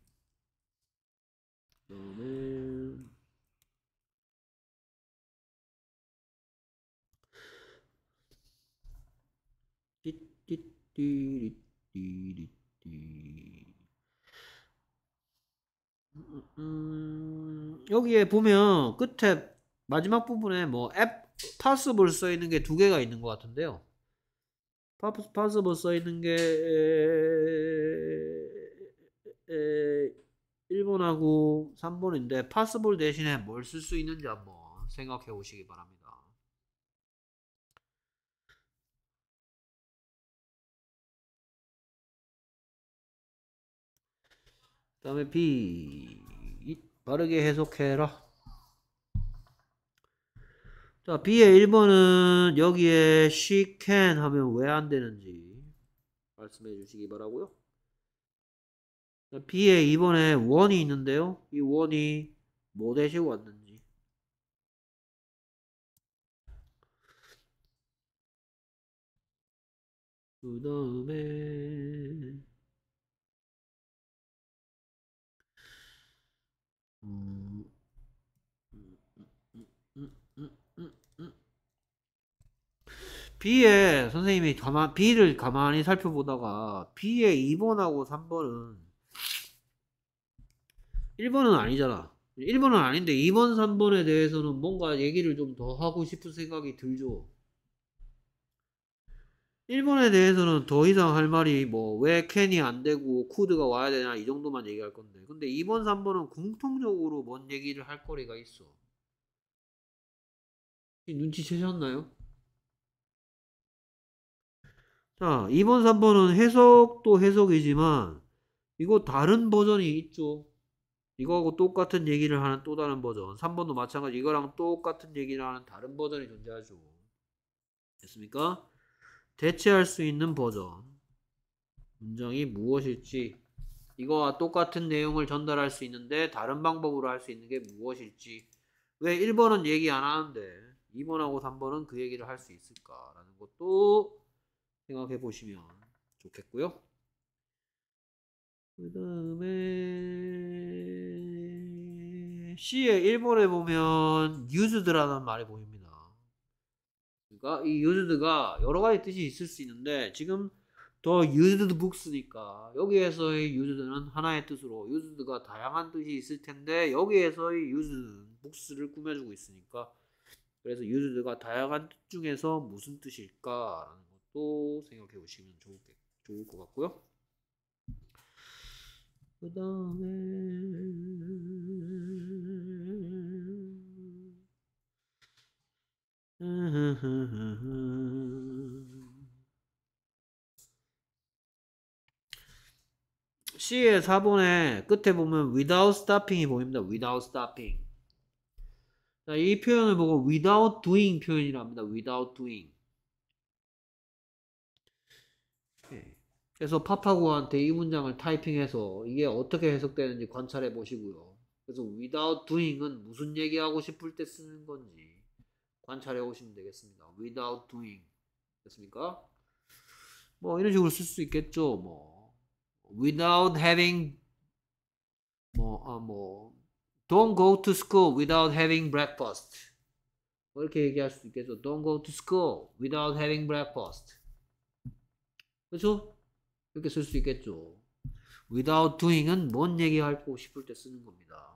그다음에 띠띠띠띠띠띠 음, 여기에 보면 끝에 마지막 부분에 뭐앱 possible 써 있는 게 두 개가 있는 것 같은데요. possible 써 있는 게 1번하고 3번인데 possible 대신에 뭘 쓸 수 있는지 한번 생각해 보시기 바랍니다. 그 다음에 B 빠르게 해석해라 자 B의 1번은 여기에 she can 하면 왜 안되는지 말씀해 주시기 바라고요 자, B의 2번에 원이 있는데요 이 원이 뭐 대시고 왔는지 그 다음에 음, B에 선생님이 가만 B를 가만히 살펴보다가 b 에 2번하고 3번은 1번은 아니잖아. 1번은 아닌데 2번, 3번에 대해서는 뭔가 얘기를 좀 더 하고 싶은 생각이 들죠. 일본에 대해서는 더 이상 할 말이 뭐 왜 캔이 안 되고 쿠드가 와야 되냐 이 정도만 얘기할 건데 근데 2번 3번은 공통적으로 뭔 얘기를 할 거리가 있어 눈치채셨나요? 자 2번 3번은 해석도 해석이지만 이거 다른 버전이 있죠 이거하고 똑같은 얘기를 하는 또 다른 버전 3번도 마찬가지 이거랑 똑같은 얘기를 하는 다른 버전이 존재하죠 됐습니까? 대체할 수 있는 버전 문장이 무엇일지 이거와 똑같은 내용을 전달할 수 있는데 다른 방법으로 할 수 있는 게 무엇일지 왜 1번은 얘기 안 하는데 2번하고 3번은 그 얘기를 할 수 있을까라는 것도 생각해 보시면 좋겠고요 그 다음에 C의 1번에 보면 used라는 말이 보입니다 그러니까 이 유즈드가 여러 가지 뜻이 있을 수 있는데 지금 더 유즈드 북스니까 여기에서의 유즈드는 하나의 뜻으로 유즈드가 다양한 뜻이 있을 텐데 여기에서의 유즈드는 북스를 꾸며주고 있으니까 그래서 유즈드가 다양한 뜻 중에서 무슨 뜻일까라는 것도 생각해 보시면 좋을 것 같고요. 그 다음에 C의 4번에 끝에 보면 without stopping이 보입니다. without stopping. 자, 이 표현을 보고 without doing 표현이라 합니다. without doing. 예. 그래서 파파고한테 이 문장을 타이핑해서 이게 어떻게 해석되는지 관찰해 보시고요. 그래서 without doing은 무슨 얘기하고 싶을 때 쓰는 건지 관찰해 오시면 되겠습니다. without doing 됐습니까? 뭐 이런 식으로 쓸 수 있겠죠. 뭐 without having 뭐아뭐 아, 뭐. don't go to school without having breakfast 뭐 이렇게 얘기할 수도 있겠죠. don't go to school without having breakfast 그렇죠? 이렇게 쓸 수 있겠죠. without doing은 뭔 얘기하고 싶을 때 쓰는 겁니다.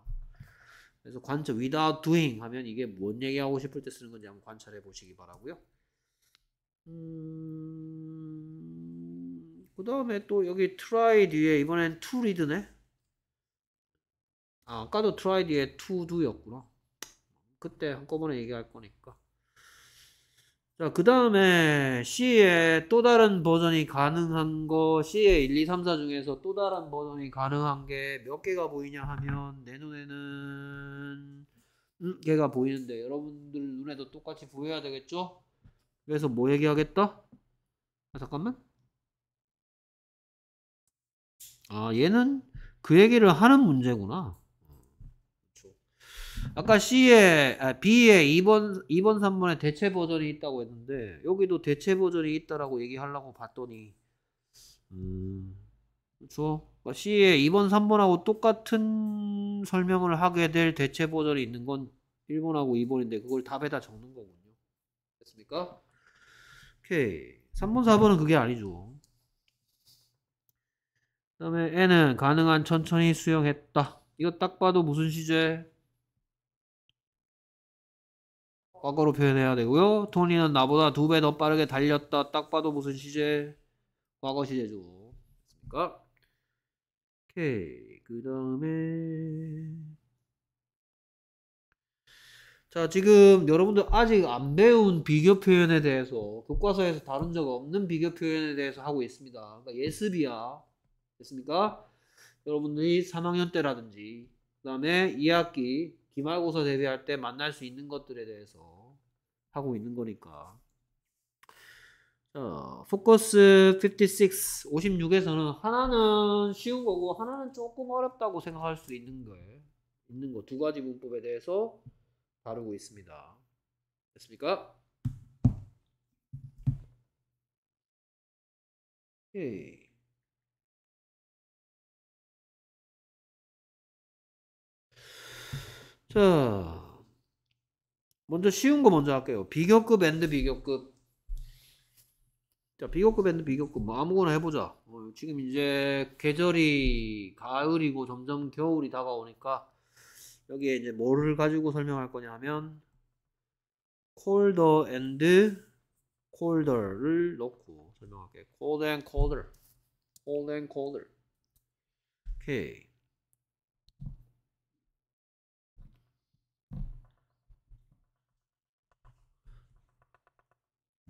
그래서 관찰 without doing 하면 이게 뭔 얘기하고 싶을 때 쓰는 건지 한번 관찰해 보시기 바라고요. 음... 그 다음에 또 여기 try 뒤에 이번엔 to read네. 아, 아까도 try 뒤에 to do였구나. 그때 한꺼번에 얘기할 거니까. 자, 그 다음에 C의 또 다른 버전이 가능한 거, C의 1, 2, 3, 4 중에서 또 다른 버전이 가능한 게 몇 개가 보이냐 하면, 내 눈에는, 음, 개가 보이는데, 여러분들 눈에도 똑같이 보여야 되겠죠? 그래서 뭐 얘기하겠다? 아, 잠깐만. 아, 얘는 그 얘기를 하는 문제구나. 아까 C에 아, B에 2번 2번 3번에 대체 버전이 있다고 했는데 여기도 대체 버전이 있다라고 얘기하려고 봤더니 음, 그렇죠. 그러니까 C에 2번 3번하고 똑같은 설명을 하게 될 대체 버전이 있는 건 1번하고 2번인데 그걸 답에다 적는 거군요. 됐습니까? 오케이. 3번 4번은 그게 아니죠. 그 다음에 N은 가능한 천천히 수용했다. 이거 딱 봐도 무슨 시제? 과거로 표현해야 되고요. 토니는 나보다 두 배 더 빠르게 달렸다. 딱 봐도 무슨 시제? 과거 시제죠. 됐습니까? 오케이. 그 다음에 자 지금 여러분들 아직 안 배운 비교 표현에 대해서 교과서에서 다룬 적 없는 비교 표현에 대해서 하고 있습니다. 그러니까 예습이야. 됐습니까? 여러분들이 3학년 때라든지 그 다음에 2학기 기말고사 대비할 때 만날 수 있는 것들에 대해서 하고 있는 거니까. 자, 포커스 56, 56에서는 하나는 쉬운 거고 하나는 조금 어렵다고 생각할 수 있는 거 있는 거 두 가지 문법에 대해서 다루고 있습니다. 됐습니까? 오케이. 예. 자, 먼저 쉬운 거 먼저 할게요. 비교급 앤드 비교급. 자, 비교급 앤드 비교급. 뭐 아무거나 해보자. 뭐 지금 이제 계절이 가을이고 점점 겨울이 다가오니까 여기에 이제 뭐를 가지고 설명할 거냐 하면 콜더 l 드콜더를 넣고 설명할게. 요콜 l d and c o l d 오케이.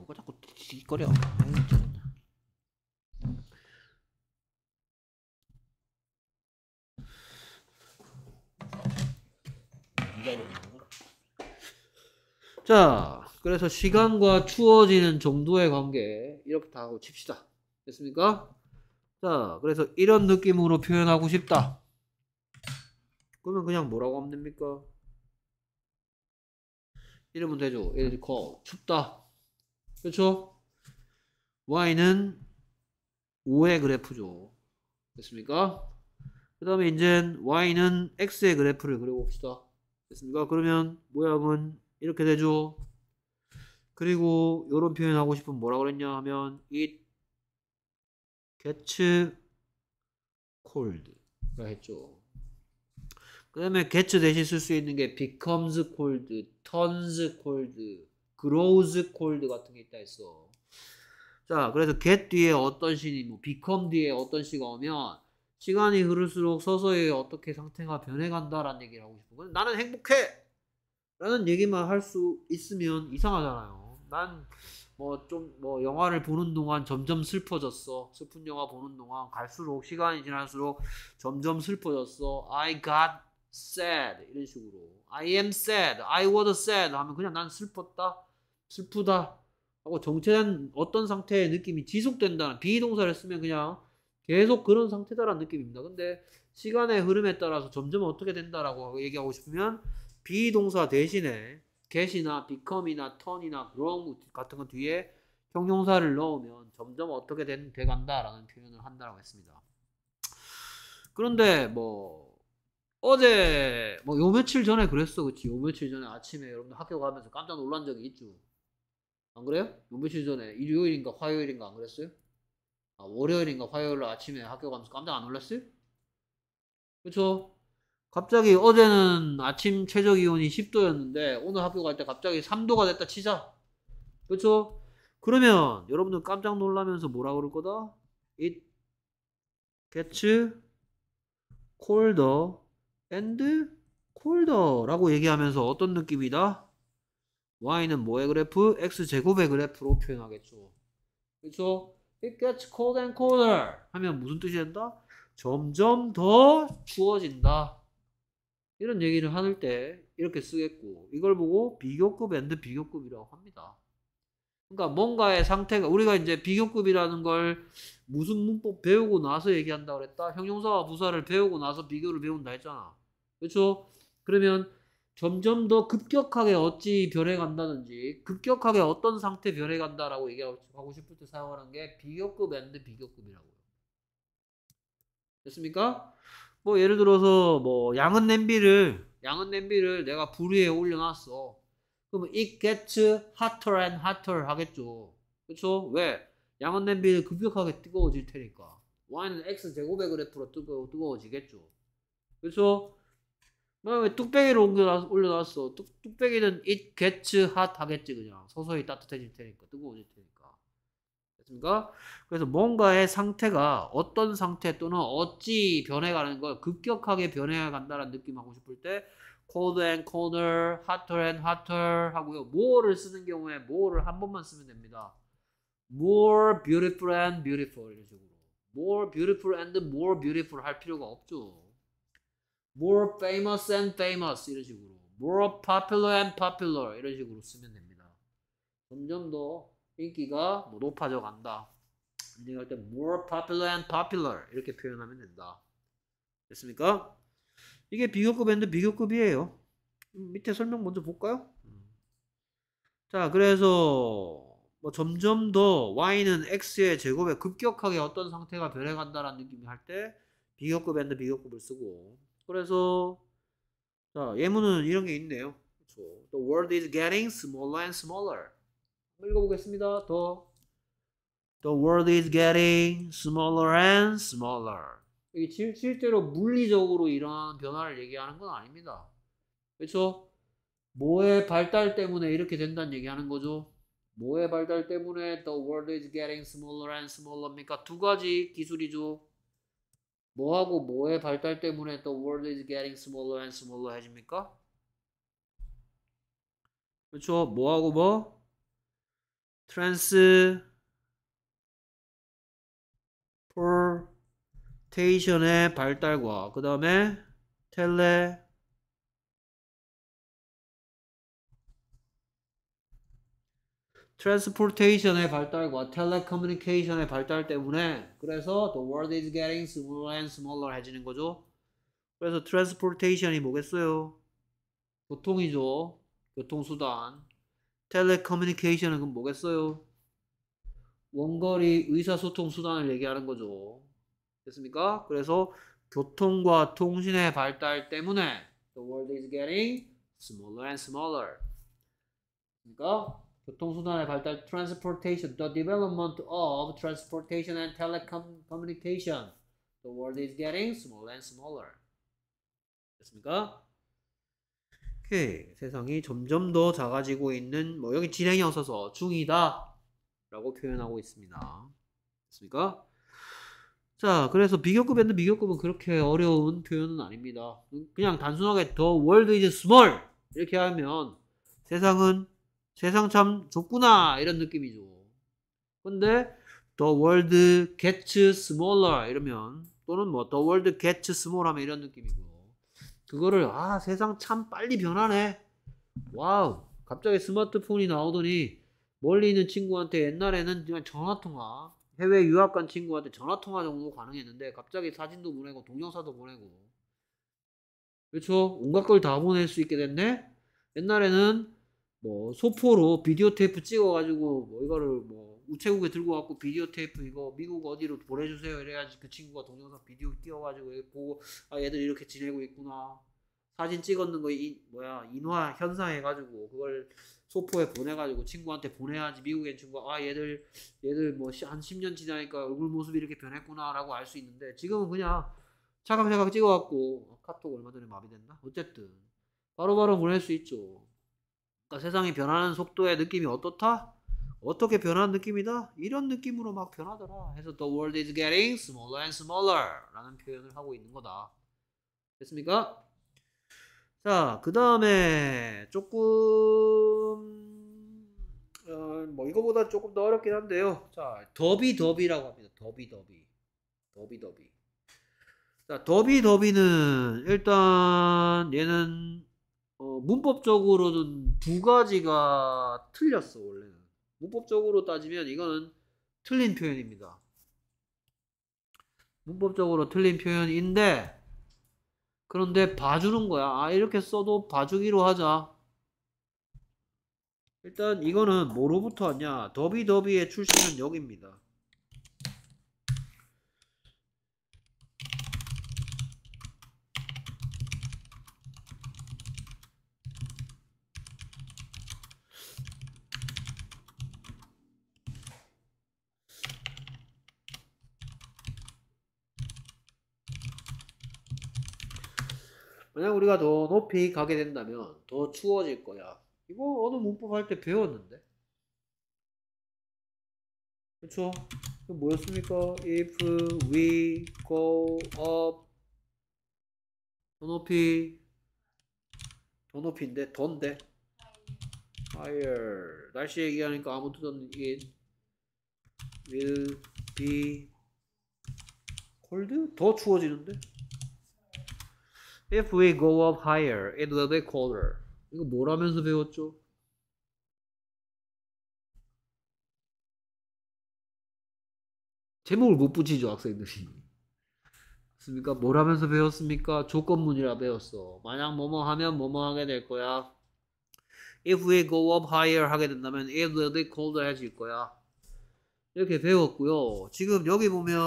뭐가 자꾸 찌거려. 자, 그래서 시간과 추워지는 정도의 관계 이렇게 다 하고 칩시다. 됐습니까? 자, 그래서 이런 느낌으로 표현하고 싶다. 그러면 그냥 뭐라고 하면 됩니까? 이러면 되죠. 예를 들어 춥다. 그렇죠? y는 5의 그래프죠. 됐습니까? 그 다음에 이제 y는 x의 그래프를 그려봅시다. 됐습니까? 그러면 모양은 이렇게 되죠. 그리고 이런 표현 하고 싶으면 뭐라 그랬냐 하면 it gets cold라 했죠. 그 다음에 get 대신 쓸 수 있는 게 becomes cold, turns cold grows cold 같은 게 있다 했어. 자, 그래서 get 뒤에 어떤 신이 뭐 become 뒤에 어떤 시가 오면 시간이 흐를수록 서서히 어떻게 상태가 변해간다라는 얘기를 하고 싶은 건 나는 행복해! 라는 얘기만 할 수 있으면 이상하잖아요. 난 뭐 좀뭐 뭐 영화를 보는 동안 점점 슬퍼졌어. 슬픈 영화 보는 동안 갈수록 시간이 지날수록 점점 슬퍼졌어. I got sad 이런 식으로 I am sad, I was sad 하면 그냥 난 슬펐다. 슬프다 하고 정체된 어떤 상태의 느낌이 지속된다 비동사를 쓰면 그냥 계속 그런 상태다라는 느낌입니다. 근데 시간의 흐름에 따라서 점점 어떻게 된다라고 얘기하고 싶으면 비동사 대신에 get이나 become이나 turn이나 g r o w 같은 거 뒤에 형용사를 넣으면 점점 어떻게 된, 돼간다라는 표현을 한다라고 했습니다. 그런데 뭐 어제 뭐 요 며칠 전에 그랬어 그치 요 며칠 전에 아침에 여러분들 학교 가면서 깜짝 놀란 적이 있죠 안 그래요? 며칠 전에 일요일인가 화요일인가 안 그랬어요? 아, 월요일인가 화요일날 아침에 학교 가면서 깜짝 안 놀랐어요? 그쵸? 갑자기 어제는 아침 최저 기온이 10도였는데 오늘 학교 갈 때 갑자기 3도가 됐다 치자. 그쵸? 그러면 여러분들 깜짝 놀라면서 뭐라 그럴 거다? It gets colder and colder라고 얘기하면서 어떤 느낌이다? y는 뭐의 그래프? x제곱의 그래프로 표현하겠죠. 그렇죠? It gets cold and colder 하면 무슨 뜻이 된다? 점점 더 추워진다. 이런 얘기를 하는 때 이렇게 쓰겠고 이걸 보고 비교급 앤드 비교급이라고 합니다. 그러니까 뭔가의 상태가 우리가 이제 비교급이라는 걸 무슨 문법 배우고 나서 얘기한다 그랬다. 형용사와 부사를 배우고 나서 비교를 배운다 했잖아. 그렇죠? 그러면 점점 더 급격하게 어찌 변해간다든지 급격하게 어떤 상태 변해간다라고 얘기하고 싶을 때 사용하는 게 비교급 앤드 비교급이라고요. 됐습니까? 뭐 예를 들어서 뭐 양은 냄비를 양은 냄비를 내가 불 위에 올려놨어. 그러면 it gets hotter and hotter 하겠죠. 그렇죠? 왜? 양은 냄비는 급격하게 뜨거워질 테니까. y는 x 제곱의 그래프로 뜨거, 뜨거워지겠죠. 그렇죠? 왜뚝배기를 올려놨, 올려놨어? 뚝, 뚝배기는 it gets hot 하겠지 그냥 서서히 따뜻해질 테니까 뜨거워질 테니까 됐습니까? 그래서 뭔가의 상태가 어떤 상태 또는 어찌 변해가는 걸 급격하게 변해간다는 느낌 하고 싶을 때 cold and colder, hotter and hotter 하고요 more를 쓰는 경우에 more를 한 번만 쓰면 됩니다 more beautiful and beautiful 이런 식으로 more beautiful and more beautiful 할 필요가 없죠 more famous and famous 이런 식으로 more popular and popular 이런 식으로 쓰면 됩니다. 점점 더 인기가 뭐 높아져 간다. 엔딩할 때 more popular and popular 이렇게 표현하면 된다. 됐습니까? 이게 비교급 엔드 비교급이에요. 음, 밑에 설명 먼저 볼까요? 음. 자, 그래서 뭐 점점 더 y는 x의 제곱에 급격하게 어떤 상태가 변해간다라는 느낌이 할 때 비교급 앤드 비교급을 쓰고 그래서 자, 예문은 이런 게 있네요. 그렇죠. The world is getting smaller and smaller. 한번 읽어보겠습니다. 더 The world is getting smaller and smaller. 이게 실, 실제로 물리적으로 일어나는 변화를 얘기하는 건 아닙니다. 그렇죠? 뭐의 발달 때문에 이렇게 된다는 얘기하는 거죠. 뭐의 발달 때문에 the world is getting smaller and smaller입니까? 두 가지 기술이죠. 뭐하고 뭐의 발달 때문에 또 world is getting smaller and smaller 해집니까? 그렇죠? 뭐하고 뭐? 트랜스포테이션의 발달과 그 다음에 텔레 트랜스포테이션의 발달과 텔레커뮤니케이션의 발달 때문에 그래서 the world is getting smaller and smaller 해지는 거죠. 그래서 트랜스포테이션이 뭐겠어요? 교통이죠. 교통수단. 텔레커뮤니케이션은 그럼 뭐겠어요? 원거리 의사소통 수단을 얘기하는 거죠. 됐습니까? 그래서 교통과 통신의 발달 때문에 the world is getting smaller and smaller. 그러니까 교통수단의 발달 transportation, the development of transportation and telecommunication. The world is getting smaller and smaller. 됐습니까? 오케이. 세상이 점점 더 작아지고 있는 뭐 여기 진행이 없어서 중이다 라고 표현하고 있습니다. 됐습니까? 자, 그래서 비교급 앤드 비교급은 그렇게 어려운 표현은 아닙니다. 그냥 단순하게 the world is small 이렇게 하면 세상은 세상 참 좁구나 이런 느낌이죠. 근데 the world gets smaller 이러면 또는 뭐 the world gets small 하면 이런 느낌이고요. 그거를 아 세상 참 빨리 변하네. 와우 갑자기 스마트폰이 나오더니 멀리 있는 친구한테 옛날에는 그냥 전화 통화 해외 유학 간 친구한테 전화 통화 정도 가능했는데 갑자기 사진도 보내고 동영상도 보내고 그렇죠 온갖 걸 다 보낼 수 있게 됐네. 옛날에는 뭐 소포로 비디오 테이프 찍어가지고 뭐 이거를 뭐 우체국에 들고 갖고 비디오 테이프 이거 미국 어디로 보내주세요 이래야지 그 친구가 동영상 비디오 띄워가지고 보고 아 얘들 이렇게 지내고 있구나 사진 찍었는 거 이, 뭐야 인화 현상해가지고 그걸 소포에 보내가지고 친구한테 보내야지 미국엔 친구가 아 얘들 얘들 뭐 한 10년 지나니까 얼굴 모습이 이렇게 변했구나라고 알 수 있는데 지금은 그냥 차각차각 찍어갖고 카톡 얼마 전에 마비됐나 어쨌든 바로바로 바로 보낼 수 있죠 그 세상이 변하는 속도의 느낌이 어떻다? 어떻게 변한 느낌이다? 이런 느낌으로 막 변하더라. 해서 the world is getting smaller and smaller라는 표현을 하고 있는 거다. 됐습니까? 자, 그 다음에 조금 어, 뭐 이거보다 조금 더 어렵긴 한데요. 자, 더비 더비라고 합니다. 더비 더비, 더비 더비. 자, 더비 더비는 일단 얘는 어, 문법적으로는 두 가지가 틀렸어 원래는 문법적으로 따지면 이거는 틀린 표현입니다. 문법적으로 틀린 표현인데 그런데 봐주는 거야. 아 이렇게 써도 봐주기로 하자. 일단 이거는 뭐로부터 왔냐 더비더비의 출신은 여기입니다. 우리가 더 높이 가게 된다면 더 추워질 거야. 이거 어느 문법 할때 배웠는데. 그쵸? 뭐였습니까? If we go up 더 높이 더 높이인데 던데 higher 날씨 얘기하니까 아무도 던 it will be cold? 더 추워지는데 If we go up higher, it will be colder. 이거 뭘 하면서 배웠죠? 제목을 못 붙이죠, 학생들이. 맞습니까? 뭘 하면서 배웠습니까? 조건문이라 배웠어. 만약 뭐뭐 하면 뭐뭐 하게 될 거야. If we go up higher 하게 된다면 it will be colder 해줄 거야. 이렇게 배웠고요. 지금 여기 보면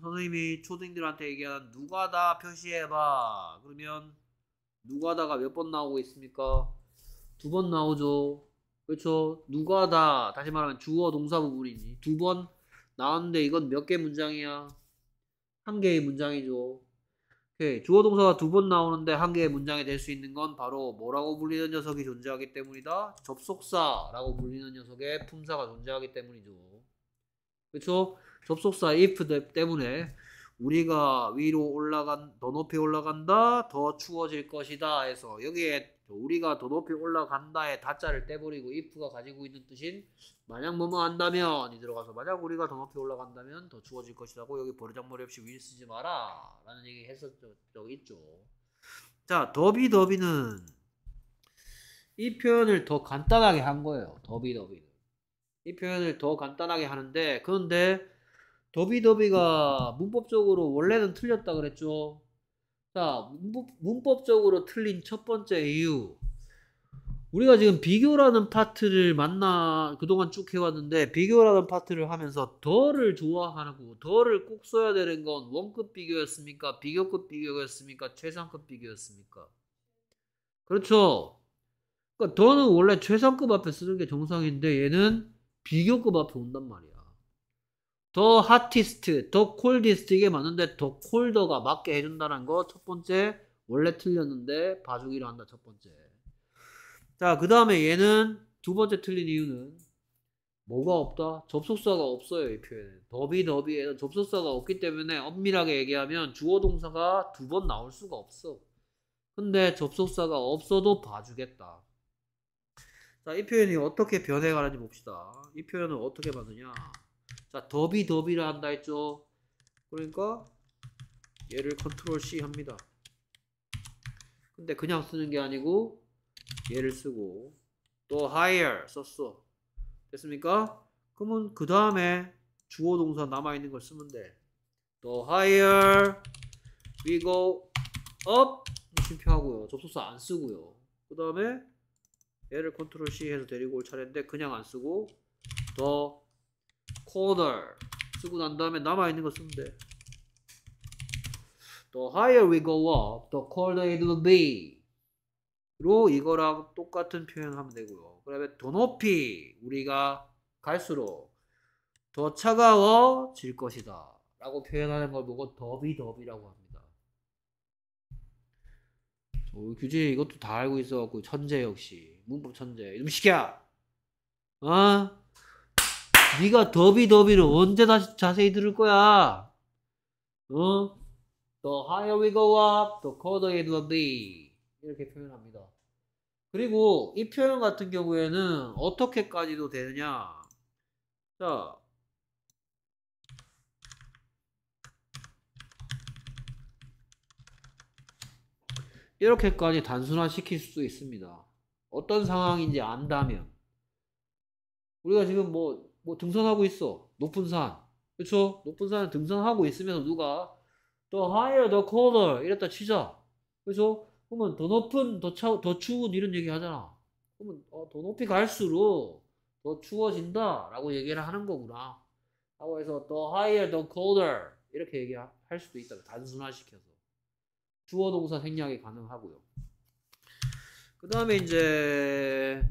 선생님이 초딩들한테 얘기한 누가다 표시해봐. 그러면 누가다가 몇 번 나오고 있습니까? 두 번 나오죠. 그렇죠. 누가다 다시 말하면 주어 동사 부분이지. 두 번 나왔는데 이건 몇 개 문장이야? 한 개의 문장이죠. 오케이. 그 주어 동사가 두 번 나오는데 한 개의 문장이 될 수 있는 건 바로 뭐라고 불리는 녀석이 존재하기 때문이다. 접속사라고 불리는 녀석의 품사가 존재하기 때문이죠. 그렇죠? 접속사 if 때문에 우리가 위로 올라간 더 높이 올라간다 더 추워질 것이다 해서 여기에 우리가 더 높이 올라간다의 다자를 떼버리고 if가 가지고 있는 뜻인 만약 뭐뭐 한다면이 들어가서 만약 우리가 더 높이 올라간다면 더 추워질 것이라고 여기 버르장머리 없이 윈 쓰지 마라 라는 얘기 했었죠 있죠 자 더비 더비는 이 표현을 더 간단하게 한 거예요 더비 더비는 이 표현을 더 간단하게 하는데 그런데 더비 더비가 문법적으로 원래는 틀렸다 그랬죠 자, 문법적으로 틀린 첫 번째 이유. 우리가 지금 비교라는 파트를 만나 그동안 쭉 해왔는데 비교라는 파트를 하면서 더를 좋아하고 더를 꼭 써야 되는 건 원급 비교였습니까? 비교급 비교였습니까? 최상급 비교였습니까? 그렇죠. 그러니까 더는 원래 최상급 앞에 쓰는 게 정상인데 얘는 비교급 앞에 온단 말이야. 더 핫티스트, 더 콜디스트 이게 맞는데 더 콜더가 맞게 해준다는 거 첫 번째 원래 틀렸는데 봐주기로 한다 첫 번째 자 그 다음에 얘는 두 번째 틀린 이유는 뭐가 없다? 접속사가 없어요 이 표현은 더비 더비에는 접속사가 없기 때문에 엄밀하게 얘기하면 주어 동사가 두 번 나올 수가 없어 근데 접속사가 없어도 봐주겠다 자 이 표현이 어떻게 변해가는지 봅시다 이 표현은 어떻게 받느냐 자, 더비 더비를 한다 했죠. 그러니까 얘를 컨트롤 C 합니다. 근데 그냥 쓰는 게 아니고 얘를 쓰고 또 higher 썼어. 됐습니까? 그러면 그 다음에 주어 동사 남아 있는 걸 쓰면 돼. 또 higher we go up 심표하고요. 접속사 안 쓰고요. 그 다음에 얘를 컨트롤 C 해서 데리고 올 차례인데 그냥 안 쓰고 더 colder 쓰고 난 다음에 남아있는 거 쓰면 돼 The higher we go up, the colder it will be 로 이거랑 똑같은 표현하면 되고요 그 다음에 더 높이 우리가 갈수록 더 차가워질 것이다 라고 표현하는 걸 보고 더비더비라고 합니다 규제 이것도 다 알고 있어갖고 천재 역시 문법 천재 이놈 시키야 어? 네가 더비 더비를 언제 다시 자세히 들을 거야? 어? The higher we go up, the colder it will be. 이렇게 표현합니다. 그리고 이 표현 같은 경우에는 어떻게까지도 되느냐? 자, 이렇게까지 단순화시킬 수도 있습니다. 어떤 상황인지 안다면 우리가 지금 뭐뭐 등산하고 있어. 높은 산. 그쵸? 높은 산 등산하고 있으면서 누가 더 h e higher the colder 이랬다 치자. 그래서 그러면 더 높은 더, 차, 더 추운 이런 얘기 하잖아. 그러면 어, 더 높이 갈수록 더 추워진다 라고 얘기를 하는 거구나. 라고 해서 the higher the colder 이렇게 얘기할 수도 있다. 단순화시켜서. 주어 동사 생략이 가능하고요. 그 다음에 이제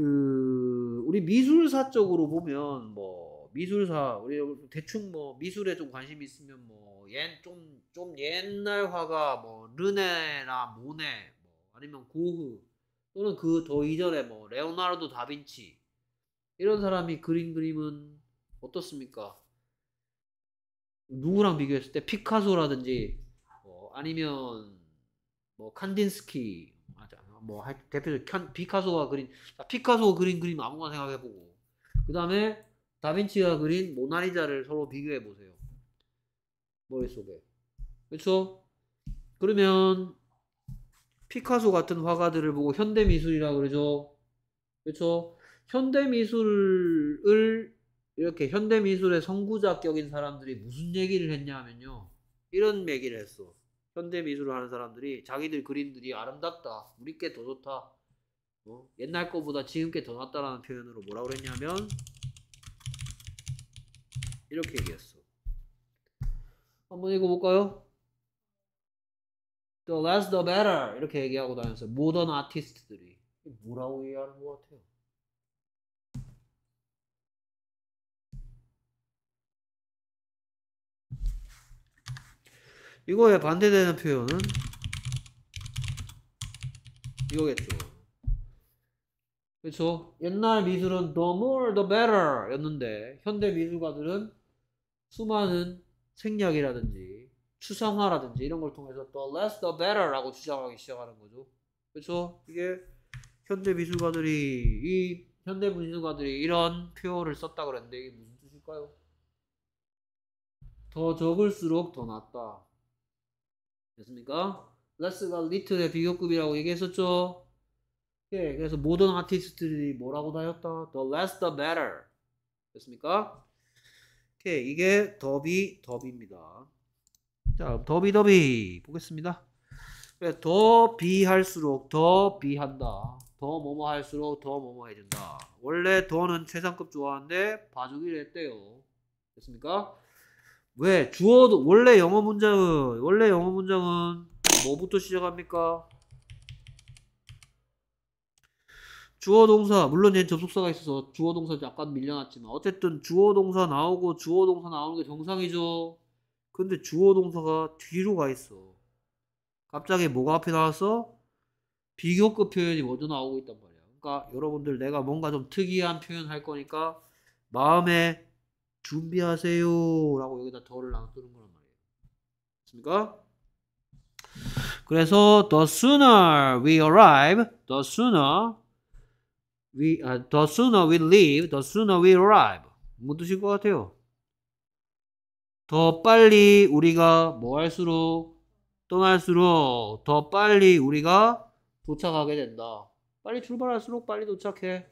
그 우리 미술사 쪽으로 보면 뭐 미술사 우리 대충 뭐 미술에 좀 관심 이 있으면 뭐옛좀좀 좀 옛날 화가 뭐 르네나 모네 뭐 아니면 고흐 또는 그 더 이전에 뭐 레오나르도 다빈치 이런 사람이 그린 그림은 어떻습니까? 누구랑 비교했을 때 피카소라든지 뭐 아니면 뭐 칸딘스키 뭐 대표적 캔 피카소가 그린 피카소 그린 그림 아무거나 생각해보고 그 다음에 다빈치가 그린 모나리자를 서로 비교해 보세요 머릿속에 그렇죠 그러면 피카소 같은 화가들을 보고 현대 미술이라 그러죠 그렇죠 현대 미술을 이렇게 현대 미술의 선구자 격인 사람들이 무슨 얘기를 했냐면요 이런 얘기를 했어 현대 미술을 하는 사람들이 자기들 그림들이 아름답다, 우리 게더 좋다, 어? 옛날 거보다 지금 게 더 낫다라는 표현으로 뭐라 그랬냐면 이렇게 얘기했어. 한번 읽어볼까요? The less the better 이렇게 얘기하고 다녔어요. 모던 아티스트들이 뭐라고 얘기하는것 같아요? 이거에 반대되는 표현은 이거겠죠. 그렇죠? 옛날 미술은 the more the better 였는데 현대 미술가들은 수많은 생략이라든지 추상화라든지 이런 걸 통해서 the less the better라고 주장하기 시작하는 거죠. 그렇죠? 이게 현대 미술가들이 이 현대 미술가들이 이런 표현을 썼다 그랬는데 이게 무슨 뜻일까요? 더 적을수록 더 낫다. 됐습니까? 레스가 리틀의 비교급이라고 얘기했었죠. 예, 그래서 모든 아티스트들이 뭐라고 다녔다? The less the better. 됐습니까? 오케이, 예, 이게 더비 더비입니다. 자, 더비 더비 보겠습니다. 더 비할수록 더 비한다. 더 뭐뭐 할수록 더 뭐뭐 해준다. 원래 더는 최상급 좋아하는데 봐주기이했대요 됐습니까? 왜 주어도 원래 영어 문장은 원래 영어 문장은 뭐부터 시작합니까? 주어 동사 물론 얘는 접속사가 있어서 주어 동사 아까 밀려났지만 어쨌든 주어 동사 나오고 주어 동사 나오는 게 정상이죠. 근데 주어 동사가 뒤로 가 있어. 갑자기 뭐가 앞에 나왔어? 비교급 표현이 먼저 나오고 있단 말이야. 그러니까 여러분들 내가 뭔가 좀 특이한 표현 할 거니까 마음에 준비하세요. 라고 여기다 더를 나눠 는 거란 말이에요. 맞습니까? 그래서 the sooner we arrive, the sooner we, uh, the sooner we leave, the sooner we arrive. 뭐 뜻일 것 같아요? 더 빨리 우리가 뭐 할수록 떠날수록 더 빨리 우리가 도착하게 된다. 빨리 출발할수록 빨리 도착해.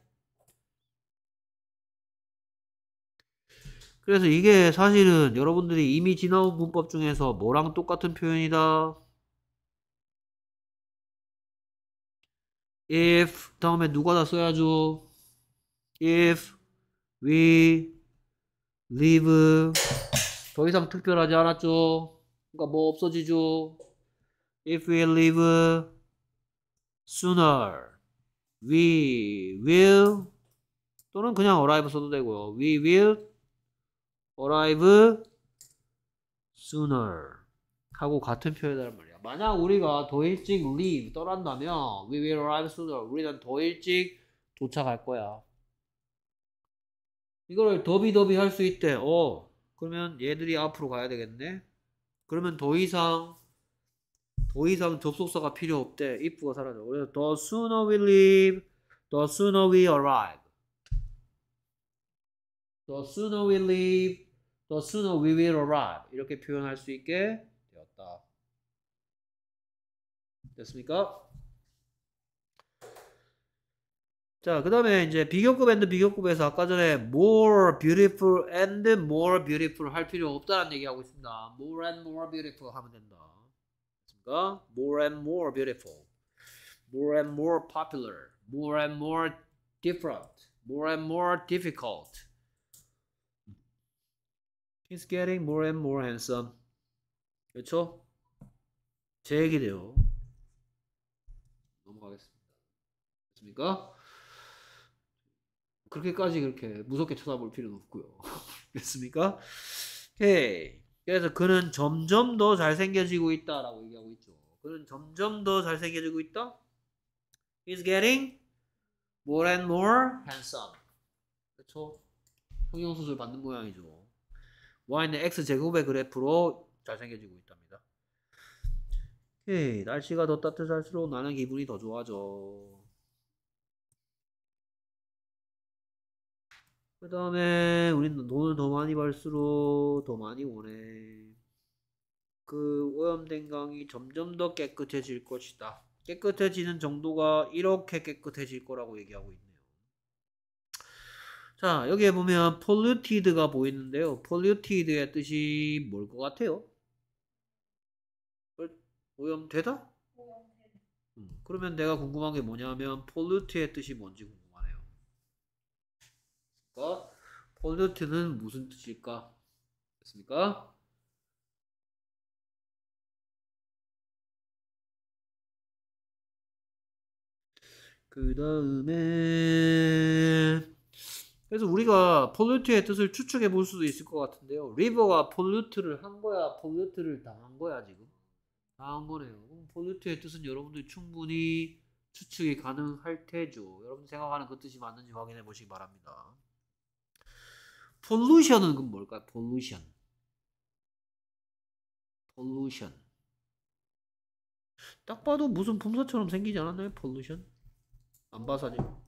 그래서 이게 사실은 여러분들이 이미 지나온 문법 중에서 뭐랑 똑같은 표현이다? if 다음에 누가 다 써야죠? if we live 더 이상 특별하지 않았죠? 그러니까 뭐 없어지죠? if we live sooner we will 또는 그냥 arrive 써도 되고요. we will arrive sooner 하고 같은 표현이란 말이야. 만약 우리가 더 일찍 leave 떠난다면 we will arrive sooner. 우리는 더 일찍 도착할 거야. 이걸 더비더비 할 수 있대. 어, 그러면 얘들이 앞으로 가야 되겠네. 그러면 더 이상 더 이상 접속사가 필요 없대. if가 사라져. 그래서 the sooner we leave, the sooner we arrive. The sooner we leave, 또 sooner we will arrive 이렇게 표현할 수 있게 되었다. 됐습니까? 자, 그 다음에 이제 비교급 and 비교급에서 아까 전에 more beautiful and more beautiful 할 필요 없다는 얘기하고 있습니다. more and more beautiful 하면 된다. 그러니까 more and more beautiful, more and more popular, more and more different, more and more difficult He's getting more and more handsome. 그렇죠? 제 얘기래요. 넘어가겠습니다. 됐습니까? 그렇게까지 그렇게 무섭게 쳐다볼 필요는 없고요. 됐습니까? 오케이. 그래서 그는 점점 더 잘생겨지고 있다라고 얘기하고 있죠. 그는 점점 더 잘생겨지고 있다. He's getting more and more handsome. 그렇죠? 성형수술 받는 모양이죠. y는 x 제곱의 그래프로 잘생겨지고 있답니다. 오케이 날씨가 더 따뜻할수록 나는 기분이 더 좋아져. 그 다음에 우리는 돈을 더 많이 벌수록 더 많이 원해. 그 오염된 강이 점점 더 깨끗해질 것이다. 깨끗해지는 정도가 이렇게 깨끗해질 거라고 얘기하고 있네. 자, 여기에 보면 polluted가 보이는데요. polluted의 뜻이 뭘 것 같아요? 오염되다? 오염되다. 음, 그러면 내가 궁금한 게 뭐냐면 pollut의 뜻이 뭔지 궁금하네요. 그러니까 어? pollut는 무슨 뜻일까? 됐습니까? 그 다음에 그래서 우리가 폴루트의 뜻을 추측해 볼 수도 있을 것 같은데요. 리버가 폴루트를 한 거야, 폴루트를 당한 거야 지금 당한 거네요. 폴루트의 뜻은 여러분들 이 충분히 추측이 가능할 테죠. 여러분 생각하는 그 뜻이 맞는지 확인해 보시기 바랍니다. 폴루션은 그 뭘까요? 폴루션. 폴루션. 딱 봐도 무슨 품사처럼 생기지 않았나요? 폴루션? 안 봐서죠.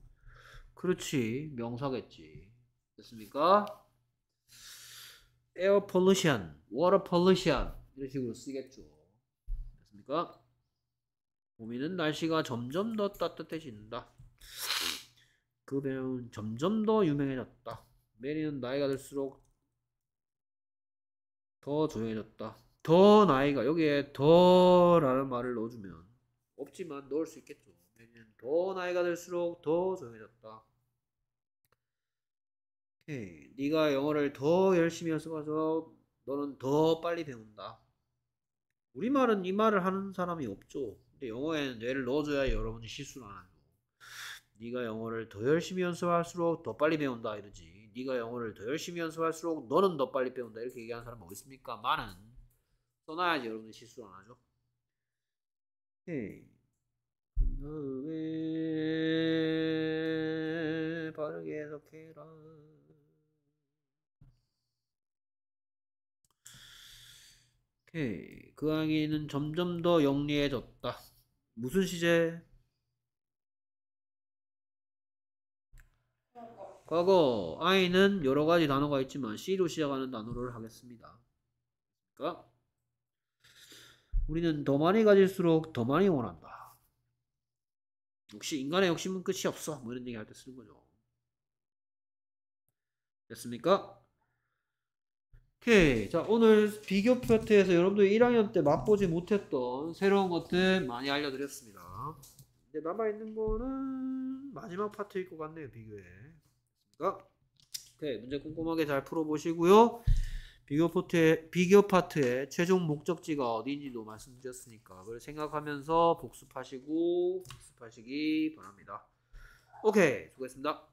그렇지 명사겠지 됐습니까? 에어 폴 pollution, 이런 식으로 쓰겠죠 됐습니까? 봄에는 날씨가 점점 더 따뜻해진다 그 배우는 점점 더 유명해졌다 메리는 나이가 들수록 더 조용해졌다 더 나이가 여기에 더 라는 말을 넣어주면 없지만 넣을 수 있겠죠 메리더 나이가 들수록 더 조용해졌다 오케이. 네. 네가 영어를 더 열심히 연습해서 너는 더 빨리 배운다. 우리말은 이 말을 하는 사람이 없죠. 근데 영어에는 뇌를 넣어줘야 여러분이 실수를 안 하죠. 네가 영어를 더 열심히 연습할수록 더 빨리 배운다 이러지. 네가 영어를 더 열심히 연습할수록 너는 더 빨리 배운다 이렇게 얘기하는 사람 어디 있습니까? 많은 써놔야지 여러분이 실수를 안 하죠. 오케이. 네. 그 다음에 빠르게 해석해라. 오케이. 그아이는 점점 더 영리해졌다. 무슨 시제? 과거. 과거. 아이는 여러 가지 단어가 있지만 C로 시작하는 단어를 하겠습니다. 그러니까 우리는 더 많이 가질수록 더 많이 원한다. 역시 인간의 욕심은 끝이 없어. 뭐 이런 얘기 할 때 쓰는 거죠. 됐습니까? 오케이. 자, 오늘 비교 파트에서 여러분들 1학년 때 맛보지 못했던 새로운 것들 많이 알려드렸습니다. 이제 남아있는 거는 마지막 파트일 것 같네요, 비교에. 오케이. 문제 꼼꼼하게 잘 풀어보시고요. 비교 파트의, 비교 파트의 최종 목적지가 어디인지도 말씀드렸으니까, 그걸 생각하면서 복습하시고, 복습하시기 바랍니다. 오케이. 수고했습니다.